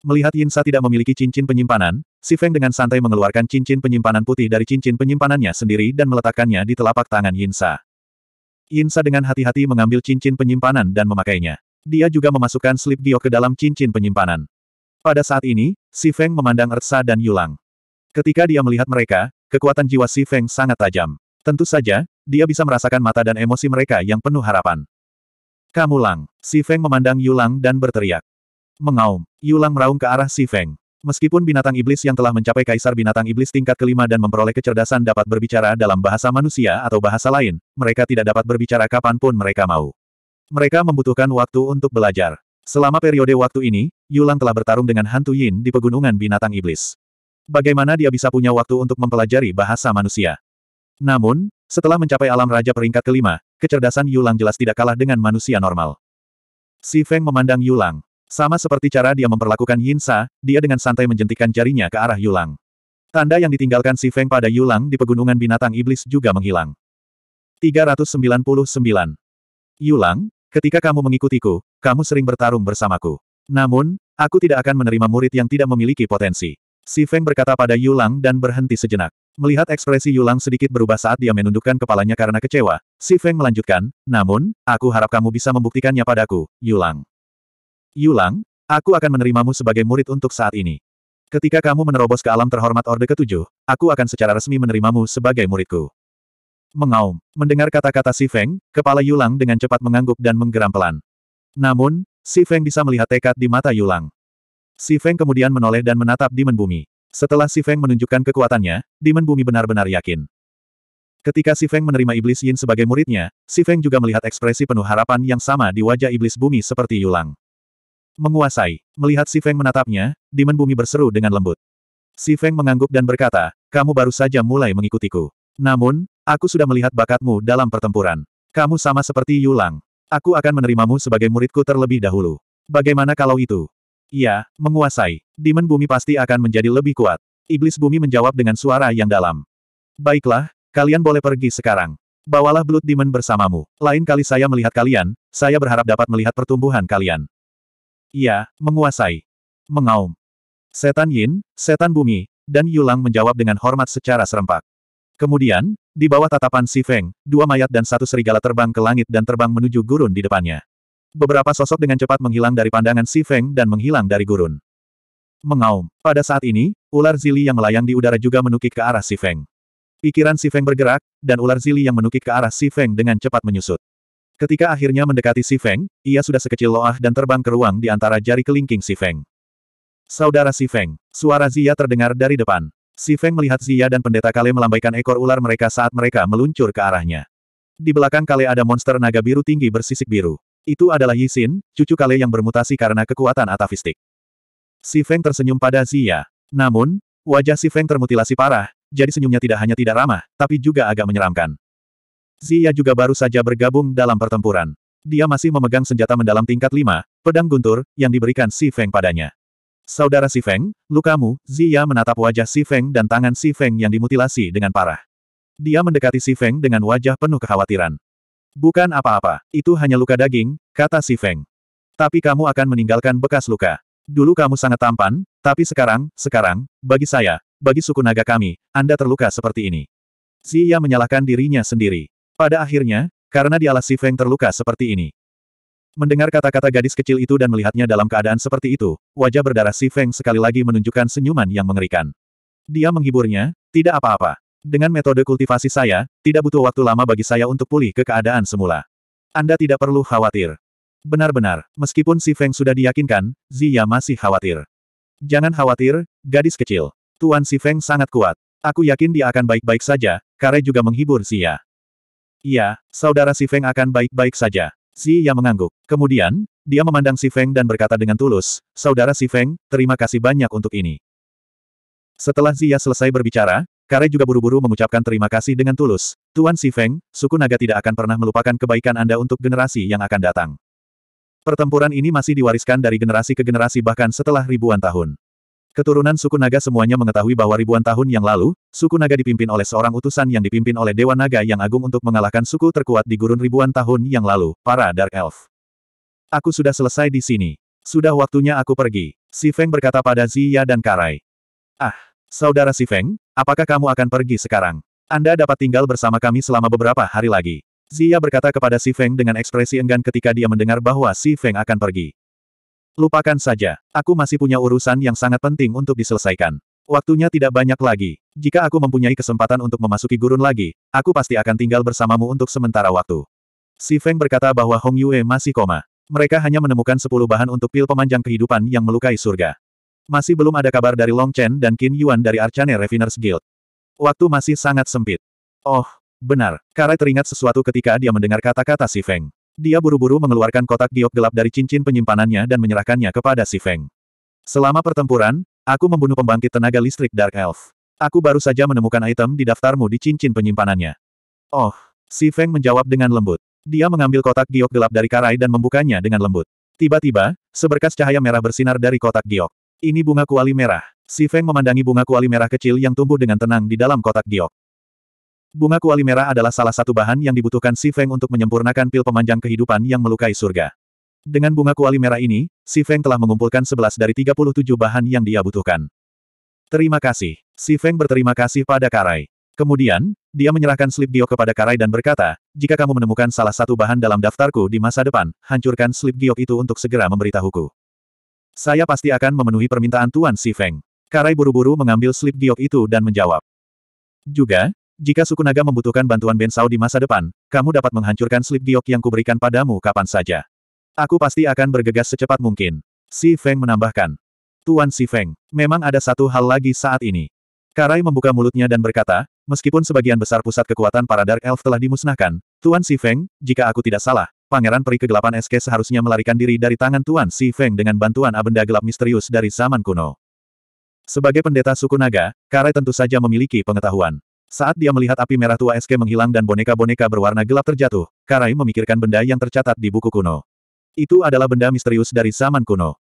Melihat Yinsa tidak memiliki cincin penyimpanan, Si Feng dengan santai mengeluarkan cincin penyimpanan putih dari cincin penyimpanannya sendiri dan meletakkannya di telapak tangan Yinsa. Yinsa dengan hati-hati mengambil cincin penyimpanan dan memakainya. Dia juga memasukkan slip Gio ke dalam cincin penyimpanan. Pada saat ini, Si Feng memandang Ersa dan Yulang. Ketika dia melihat mereka, kekuatan jiwa Si Feng sangat tajam. Tentu saja, dia bisa merasakan mata dan emosi mereka yang penuh harapan. Kamu Lang, Si Feng memandang Yulang dan berteriak. Mengaum, Yulang meraung ke arah Si Feng. Meskipun binatang iblis yang telah mencapai kaisar binatang iblis tingkat kelima dan memperoleh kecerdasan dapat berbicara dalam bahasa manusia atau bahasa lain, mereka tidak dapat berbicara kapanpun mereka mau. Mereka membutuhkan waktu untuk belajar. Selama periode waktu ini, Yulang telah bertarung dengan hantu Yin di pegunungan binatang iblis. Bagaimana dia bisa punya waktu untuk mempelajari bahasa manusia? Namun, setelah mencapai alam raja peringkat kelima, kecerdasan Yulang jelas tidak kalah dengan manusia normal. Si Feng memandang Yulang. Sama seperti cara dia memperlakukan Yinsa, dia dengan santai menjentikan jarinya ke arah Yulang. Tanda yang ditinggalkan si Feng pada Yulang di pegunungan binatang iblis juga menghilang. 399. Yulang, ketika kamu mengikutiku, kamu sering bertarung bersamaku. Namun, aku tidak akan menerima murid yang tidak memiliki potensi. Si Feng berkata pada Yulang dan berhenti sejenak. Melihat ekspresi Yulang sedikit berubah saat dia menundukkan kepalanya karena kecewa, Si Feng melanjutkan, namun, aku harap kamu bisa membuktikannya padaku, Yulang. Yulang, aku akan menerimamu sebagai murid untuk saat ini. Ketika kamu menerobos ke alam terhormat Orde Ketujuh, aku akan secara resmi menerimamu sebagai muridku. Mengaum, mendengar kata-kata Si Feng, kepala Yulang dengan cepat mengangguk dan menggeram pelan. Namun, Si Feng bisa melihat tekad di mata Yulang. Si Feng kemudian menoleh dan menatap Dimen Bumi. Setelah Si Feng menunjukkan kekuatannya, Dimen Bumi benar-benar yakin. Ketika Si Feng menerima Iblis Yin sebagai muridnya, Si Feng juga melihat ekspresi penuh harapan yang sama di wajah Iblis Bumi seperti Yulang. Menguasai. Melihat Si Feng menatapnya, Dimen Bumi berseru dengan lembut. Si Feng mengangguk dan berkata, kamu baru saja mulai mengikutiku. Namun, aku sudah melihat bakatmu dalam pertempuran. Kamu sama seperti Yulang. Aku akan menerimamu sebagai muridku terlebih dahulu. Bagaimana kalau itu? Iya, menguasai. Dimen Bumi pasti akan menjadi lebih kuat. Iblis Bumi menjawab dengan suara yang dalam. Baiklah, kalian boleh pergi sekarang. Bawalah Blood Demon bersamamu. Lain kali saya melihat kalian, saya berharap dapat melihat pertumbuhan kalian. Iya, menguasai. Mengaum. Setan Yin, Setan Bumi, dan Yulang menjawab dengan hormat secara serempak. Kemudian, di bawah tatapan Si Feng, dua mayat dan satu serigala terbang ke langit dan terbang menuju gurun di depannya. Beberapa sosok dengan cepat menghilang dari pandangan Si Feng dan menghilang dari gurun. Mengaum. Pada saat ini, ular zili yang melayang di udara juga menukik ke arah Si Feng. Pikiran Si Feng bergerak, dan ular zili yang menukik ke arah Si Feng dengan cepat menyusut. Ketika akhirnya mendekati Si Feng, ia sudah sekecil loah dan terbang ke ruang di antara jari kelingking Si Feng. Saudara Si Feng, suara Zia terdengar dari depan. Si Feng melihat Zia dan pendeta Kale melambaikan ekor ular mereka saat mereka meluncur ke arahnya. Di belakang Kale ada monster naga biru tinggi bersisik biru. Itu adalah Yisin, cucu Kale yang bermutasi karena kekuatan atavistik. Si Feng tersenyum pada Zia. Namun, wajah Si Feng termutilasi parah, jadi senyumnya tidak hanya tidak ramah, tapi juga agak menyeramkan. Zia juga baru saja bergabung dalam pertempuran. Dia masih memegang senjata mendalam tingkat 5, pedang guntur, yang diberikan Si Feng padanya. Saudara Si Feng, lukamu, Zia menatap wajah Si Feng dan tangan Si Feng yang dimutilasi dengan parah. Dia mendekati Si Feng dengan wajah penuh kekhawatiran. Bukan apa-apa, itu hanya luka daging, kata Si Feng. Tapi kamu akan meninggalkan bekas luka. Dulu kamu sangat tampan, tapi sekarang, sekarang, bagi saya, bagi suku naga kami, Anda terluka seperti ini. Zia menyalahkan dirinya sendiri. Pada akhirnya, karena dialah si Feng terluka seperti ini. Mendengar kata-kata gadis kecil itu dan melihatnya dalam keadaan seperti itu, wajah berdarah si Feng sekali lagi menunjukkan senyuman yang mengerikan. Dia menghiburnya, tidak apa-apa. Dengan metode kultivasi saya, tidak butuh waktu lama bagi saya untuk pulih ke keadaan semula. Anda tidak perlu khawatir. Benar-benar, meskipun si Feng sudah diyakinkan, Zia masih khawatir. Jangan khawatir, gadis kecil. Tuan si Feng sangat kuat. Aku yakin dia akan baik-baik saja, Kare juga menghibur Zia. Iya, saudara Si Feng akan baik-baik saja. Si Ya mengangguk. Kemudian, dia memandang Si Feng dan berkata dengan tulus, Saudara Si Feng, terima kasih banyak untuk ini. Setelah Zia selesai berbicara, Kare juga buru-buru mengucapkan terima kasih dengan tulus. Tuan Si Feng, suku naga tidak akan pernah melupakan kebaikan Anda untuk generasi yang akan datang. Pertempuran ini masih diwariskan dari generasi ke generasi bahkan setelah ribuan tahun. Keturunan suku naga semuanya mengetahui bahwa ribuan tahun yang lalu, suku naga dipimpin oleh seorang utusan yang dipimpin oleh Dewa Naga yang agung untuk mengalahkan suku terkuat di gurun ribuan tahun yang lalu, para Dark Elf. Aku sudah selesai di sini. Sudah waktunya aku pergi. Si Feng berkata pada Ziya dan Karai. Ah, saudara Si Feng, apakah kamu akan pergi sekarang? Anda dapat tinggal bersama kami selama beberapa hari lagi. Ziya berkata kepada Si Feng dengan ekspresi enggan ketika dia mendengar bahwa Si Feng akan pergi. Lupakan saja, aku masih punya urusan yang sangat penting untuk diselesaikan. Waktunya tidak banyak lagi. Jika aku mempunyai kesempatan untuk memasuki gurun lagi, aku pasti akan tinggal bersamamu untuk sementara waktu. Si Feng berkata bahwa Hong Yue masih koma. Mereka hanya menemukan 10 bahan untuk pil pemanjang kehidupan yang melukai surga. Masih belum ada kabar dari Long Chen dan Qin Yuan dari Arcane Refiners Guild. Waktu masih sangat sempit. Oh, benar. Karai teringat sesuatu ketika dia mendengar kata-kata si Feng. Dia buru-buru mengeluarkan kotak giok gelap dari cincin penyimpanannya dan menyerahkannya kepada si Feng. Selama pertempuran, aku membunuh pembangkit tenaga listrik Dark Elf. Aku baru saja menemukan item di daftarmu di cincin penyimpanannya. Oh, si Feng menjawab dengan lembut. Dia mengambil kotak giok gelap dari Karai dan membukanya dengan lembut. Tiba-tiba, seberkas cahaya merah bersinar dari kotak giok. Ini bunga kuali merah. Si Feng memandangi bunga kuali merah kecil yang tumbuh dengan tenang di dalam kotak giok. Bunga kuali merah adalah salah satu bahan yang dibutuhkan Si Feng untuk menyempurnakan pil pemanjang kehidupan yang melukai surga. Dengan bunga kuali merah ini, Si Feng telah mengumpulkan 11 dari 37 bahan yang dia butuhkan. Terima kasih. Si Feng berterima kasih pada Karai. Kemudian, dia menyerahkan slip giok kepada Karai dan berkata, jika kamu menemukan salah satu bahan dalam daftarku di masa depan, hancurkan slip giok itu untuk segera memberitahuku. Saya pasti akan memenuhi permintaan Tuan Si Feng. Karai buru-buru mengambil slip giok itu dan menjawab. Juga, jika suku naga membutuhkan bantuan Bensau di masa depan, kamu dapat menghancurkan slip giok yang kuberikan padamu kapan saja. Aku pasti akan bergegas secepat mungkin. Si Feng menambahkan. Tuan Si Feng, memang ada satu hal lagi saat ini. Karai membuka mulutnya dan berkata, meskipun sebagian besar pusat kekuatan para Dark Elf telah dimusnahkan, Tuan Si Feng, jika aku tidak salah, Pangeran Peri Kegelapan SK seharusnya melarikan diri dari tangan Tuan Si Feng dengan bantuan abenda gelap misterius dari zaman kuno. Sebagai pendeta suku naga, Karai tentu saja memiliki pengetahuan. Saat dia melihat api merah tua SK menghilang dan boneka-boneka berwarna gelap terjatuh, Karai memikirkan benda yang tercatat di buku kuno. Itu adalah benda misterius dari zaman kuno.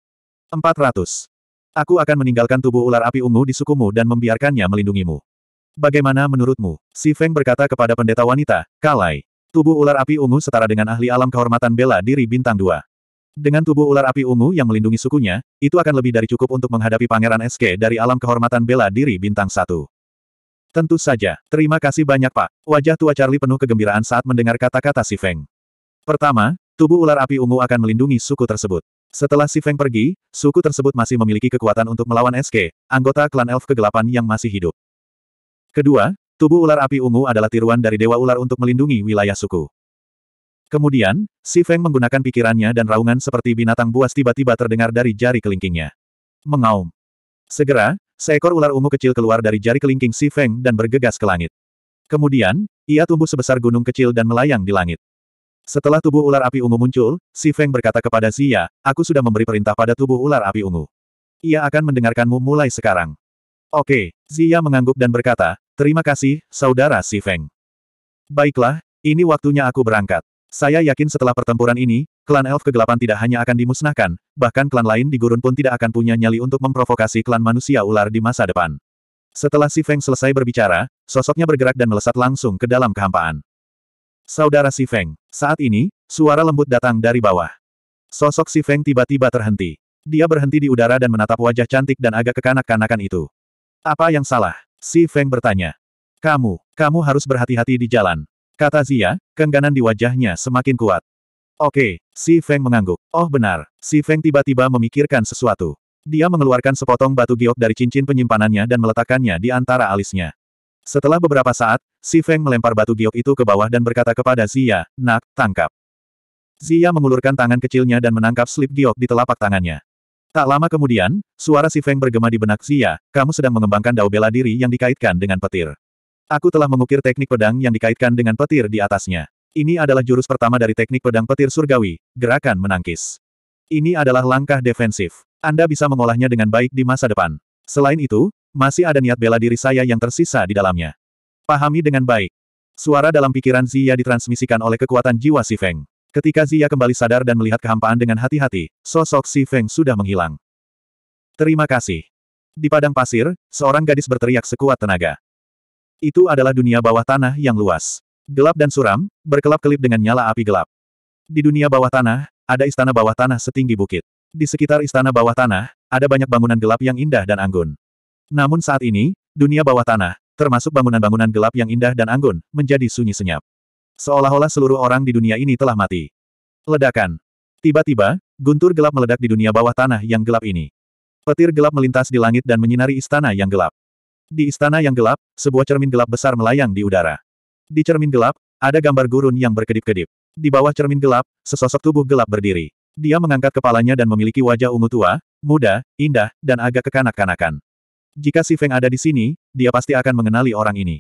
400. Aku akan meninggalkan tubuh ular api ungu di sukumu dan membiarkannya melindungimu. Bagaimana menurutmu? Si Feng berkata kepada pendeta wanita, Kalai. Tubuh ular api ungu setara dengan ahli alam kehormatan bela diri bintang dua. Dengan tubuh ular api ungu yang melindungi sukunya, itu akan lebih dari cukup untuk menghadapi Pangeran SK dari alam kehormatan bela diri bintang satu. Tentu saja, terima kasih banyak Pak. Wajah tua Charlie penuh kegembiraan saat mendengar kata-kata si Feng. Pertama, tubuh ular api ungu akan melindungi suku tersebut. Setelah si Feng pergi, suku tersebut masih memiliki kekuatan untuk melawan SK, anggota klan elf kegelapan yang masih hidup. Kedua, tubuh ular api ungu adalah tiruan dari dewa ular untuk melindungi wilayah suku. Kemudian, si Feng menggunakan pikirannya dan raungan seperti binatang buas tiba-tiba terdengar dari jari kelingkingnya. Mengaum. Segera, Seekor ular ungu kecil keluar dari jari kelingking Si Feng dan bergegas ke langit. Kemudian, ia tumbuh sebesar gunung kecil dan melayang di langit. Setelah tubuh ular api ungu muncul, Si Feng berkata kepada Zia, aku sudah memberi perintah pada tubuh ular api ungu. Ia akan mendengarkanmu mulai sekarang. Oke, Zia mengangguk dan berkata, terima kasih, saudara Si Feng. Baiklah, ini waktunya aku berangkat. Saya yakin setelah pertempuran ini, klan elf kegelapan tidak hanya akan dimusnahkan, bahkan klan lain di gurun pun tidak akan punya nyali untuk memprovokasi klan manusia ular di masa depan. Setelah si Feng selesai berbicara, sosoknya bergerak dan melesat langsung ke dalam kehampaan. Saudara si Feng, saat ini, suara lembut datang dari bawah. Sosok si Feng tiba-tiba terhenti. Dia berhenti di udara dan menatap wajah cantik dan agak kekanak-kanakan itu. Apa yang salah? Si Feng bertanya. Kamu, kamu harus berhati-hati di jalan. Kata Zia, kengganan di wajahnya semakin kuat. Oke, Si Feng mengangguk. Oh benar, Si Feng tiba-tiba memikirkan sesuatu. Dia mengeluarkan sepotong batu giok dari cincin penyimpanannya dan meletakkannya di antara alisnya. Setelah beberapa saat, Si Feng melempar batu giok itu ke bawah dan berkata kepada Zia, Nak, tangkap. Zia mengulurkan tangan kecilnya dan menangkap slip giok di telapak tangannya. Tak lama kemudian, suara Si Feng bergema di benak Zia, kamu sedang mengembangkan dao bela diri yang dikaitkan dengan petir. Aku telah mengukir teknik pedang yang dikaitkan dengan petir di atasnya. Ini adalah jurus pertama dari teknik pedang petir surgawi, gerakan menangkis. Ini adalah langkah defensif. Anda bisa mengolahnya dengan baik di masa depan. Selain itu, masih ada niat bela diri saya yang tersisa di dalamnya. Pahami dengan baik. Suara dalam pikiran Zia ditransmisikan oleh kekuatan jiwa Si Feng. Ketika Zia kembali sadar dan melihat kehampaan dengan hati-hati, sosok Si Feng sudah menghilang. Terima kasih. Di padang pasir, seorang gadis berteriak sekuat tenaga. Itu adalah dunia bawah tanah yang luas. Gelap dan suram, berkelap-kelip dengan nyala api gelap. Di dunia bawah tanah, ada istana bawah tanah setinggi bukit. Di sekitar istana bawah tanah, ada banyak bangunan gelap yang indah dan anggun. Namun saat ini, dunia bawah tanah, termasuk bangunan-bangunan gelap yang indah dan anggun, menjadi sunyi senyap. Seolah-olah seluruh orang di dunia ini telah mati. Ledakan. Tiba-tiba, guntur gelap meledak di dunia bawah tanah yang gelap ini. Petir gelap melintas di langit dan menyinari istana yang gelap. Di istana yang gelap, sebuah cermin gelap besar melayang di udara. Di cermin gelap, ada gambar gurun yang berkedip-kedip. Di bawah cermin gelap, sesosok tubuh gelap berdiri. Dia mengangkat kepalanya dan memiliki wajah ungu tua, muda, indah, dan agak kekanak-kanakan. Jika Si Feng ada di sini, dia pasti akan mengenali orang ini.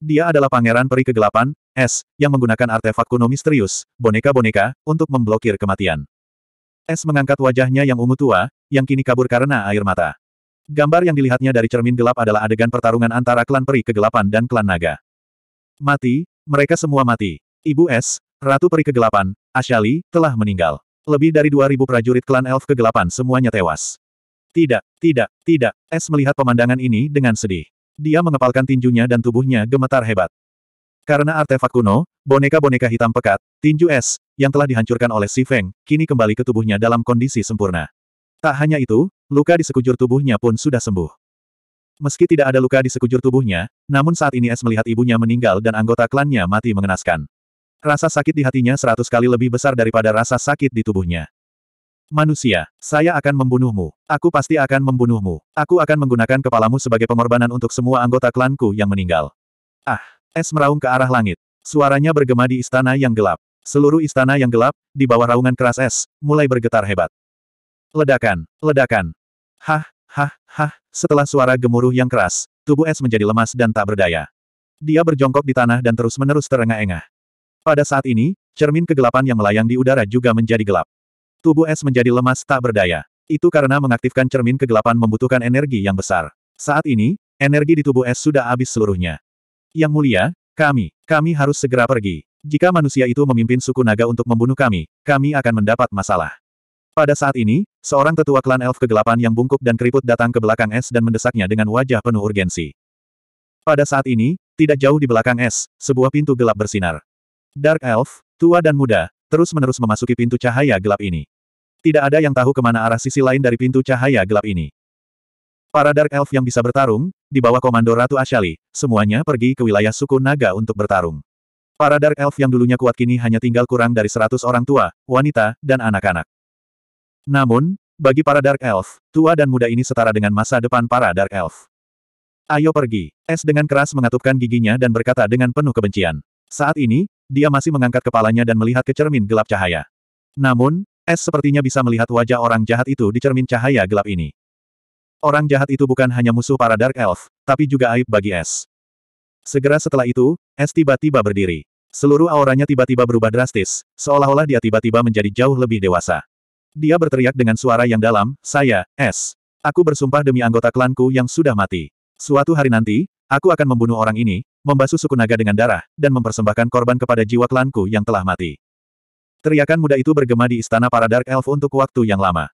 Dia adalah pangeran peri kegelapan, Es, yang menggunakan artefak kuno misterius, boneka-boneka, untuk memblokir kematian. Es mengangkat wajahnya yang ungu tua, yang kini kabur karena air mata. Gambar yang dilihatnya dari cermin gelap adalah adegan pertarungan antara klan peri kegelapan dan klan naga. Mati, mereka semua mati. Ibu S, Ratu Peri Kegelapan, Ashali, telah meninggal. Lebih dari 2.000 prajurit klan elf kegelapan semuanya tewas. Tidak, tidak, tidak, S melihat pemandangan ini dengan sedih. Dia mengepalkan tinjunya dan tubuhnya gemetar hebat. Karena artefak kuno, boneka-boneka hitam pekat, tinju S, yang telah dihancurkan oleh Si Feng, kini kembali ke tubuhnya dalam kondisi sempurna. Tak hanya itu, luka di sekujur tubuhnya pun sudah sembuh. Meski tidak ada luka di sekujur tubuhnya, namun saat ini Es melihat ibunya meninggal dan anggota klannya mati mengenaskan. Rasa sakit di hatinya seratus kali lebih besar daripada rasa sakit di tubuhnya. Manusia, saya akan membunuhmu. Aku pasti akan membunuhmu. Aku akan menggunakan kepalamu sebagai pengorbanan untuk semua anggota klanku yang meninggal. Ah, Es meraung ke arah langit. Suaranya bergema di istana yang gelap. Seluruh istana yang gelap, di bawah raungan keras Es, mulai bergetar hebat. Ledakan, ledakan, Hah, hah, hah, setelah suara gemuruh yang keras, tubuh Es menjadi lemas dan tak berdaya. Dia berjongkok di tanah dan terus-menerus terengah-engah. Pada saat ini, cermin kegelapan yang melayang di udara juga menjadi gelap. Tubuh Es menjadi lemas tak berdaya. Itu karena mengaktifkan cermin kegelapan membutuhkan energi yang besar. Saat ini, energi di tubuh Es sudah habis seluruhnya. Yang mulia, kami, kami harus segera pergi. Jika manusia itu memimpin suku naga untuk membunuh kami, kami akan mendapat masalah. Pada saat ini, seorang tetua klan elf kegelapan yang bungkuk dan keriput datang ke belakang Es dan mendesaknya dengan wajah penuh urgensi. Pada saat ini, tidak jauh di belakang Es, sebuah pintu gelap bersinar. Dark Elf, tua dan muda, terus-menerus memasuki pintu cahaya gelap ini. Tidak ada yang tahu kemana arah sisi lain dari pintu cahaya gelap ini. Para Dark Elf yang bisa bertarung, di bawah komando Ratu Ashali, semuanya pergi ke wilayah suku Naga untuk bertarung. Para Dark Elf yang dulunya kuat kini hanya tinggal kurang dari seratus orang tua, wanita, dan anak-anak. Namun, bagi para Dark Elf, tua dan muda ini setara dengan masa depan para Dark Elf. Ayo pergi. Es dengan keras mengatupkan giginya dan berkata dengan penuh kebencian. Saat ini, dia masih mengangkat kepalanya dan melihat ke cermin gelap cahaya. Namun, Es sepertinya bisa melihat wajah orang jahat itu di cermin cahaya gelap ini. Orang jahat itu bukan hanya musuh para Dark Elf, tapi juga aib bagi Es. Segera setelah itu, Es tiba-tiba berdiri. Seluruh auranya tiba-tiba berubah drastis, seolah-olah dia tiba-tiba menjadi jauh lebih dewasa. Dia berteriak dengan suara yang dalam, saya, S. Aku bersumpah demi anggota klanku yang sudah mati. Suatu hari nanti, aku akan membunuh orang ini, membasuh suku naga dengan darah, dan mempersembahkan korban kepada jiwa klanku yang telah mati. Teriakan muda itu bergema di istana para Dark Elf untuk waktu yang lama.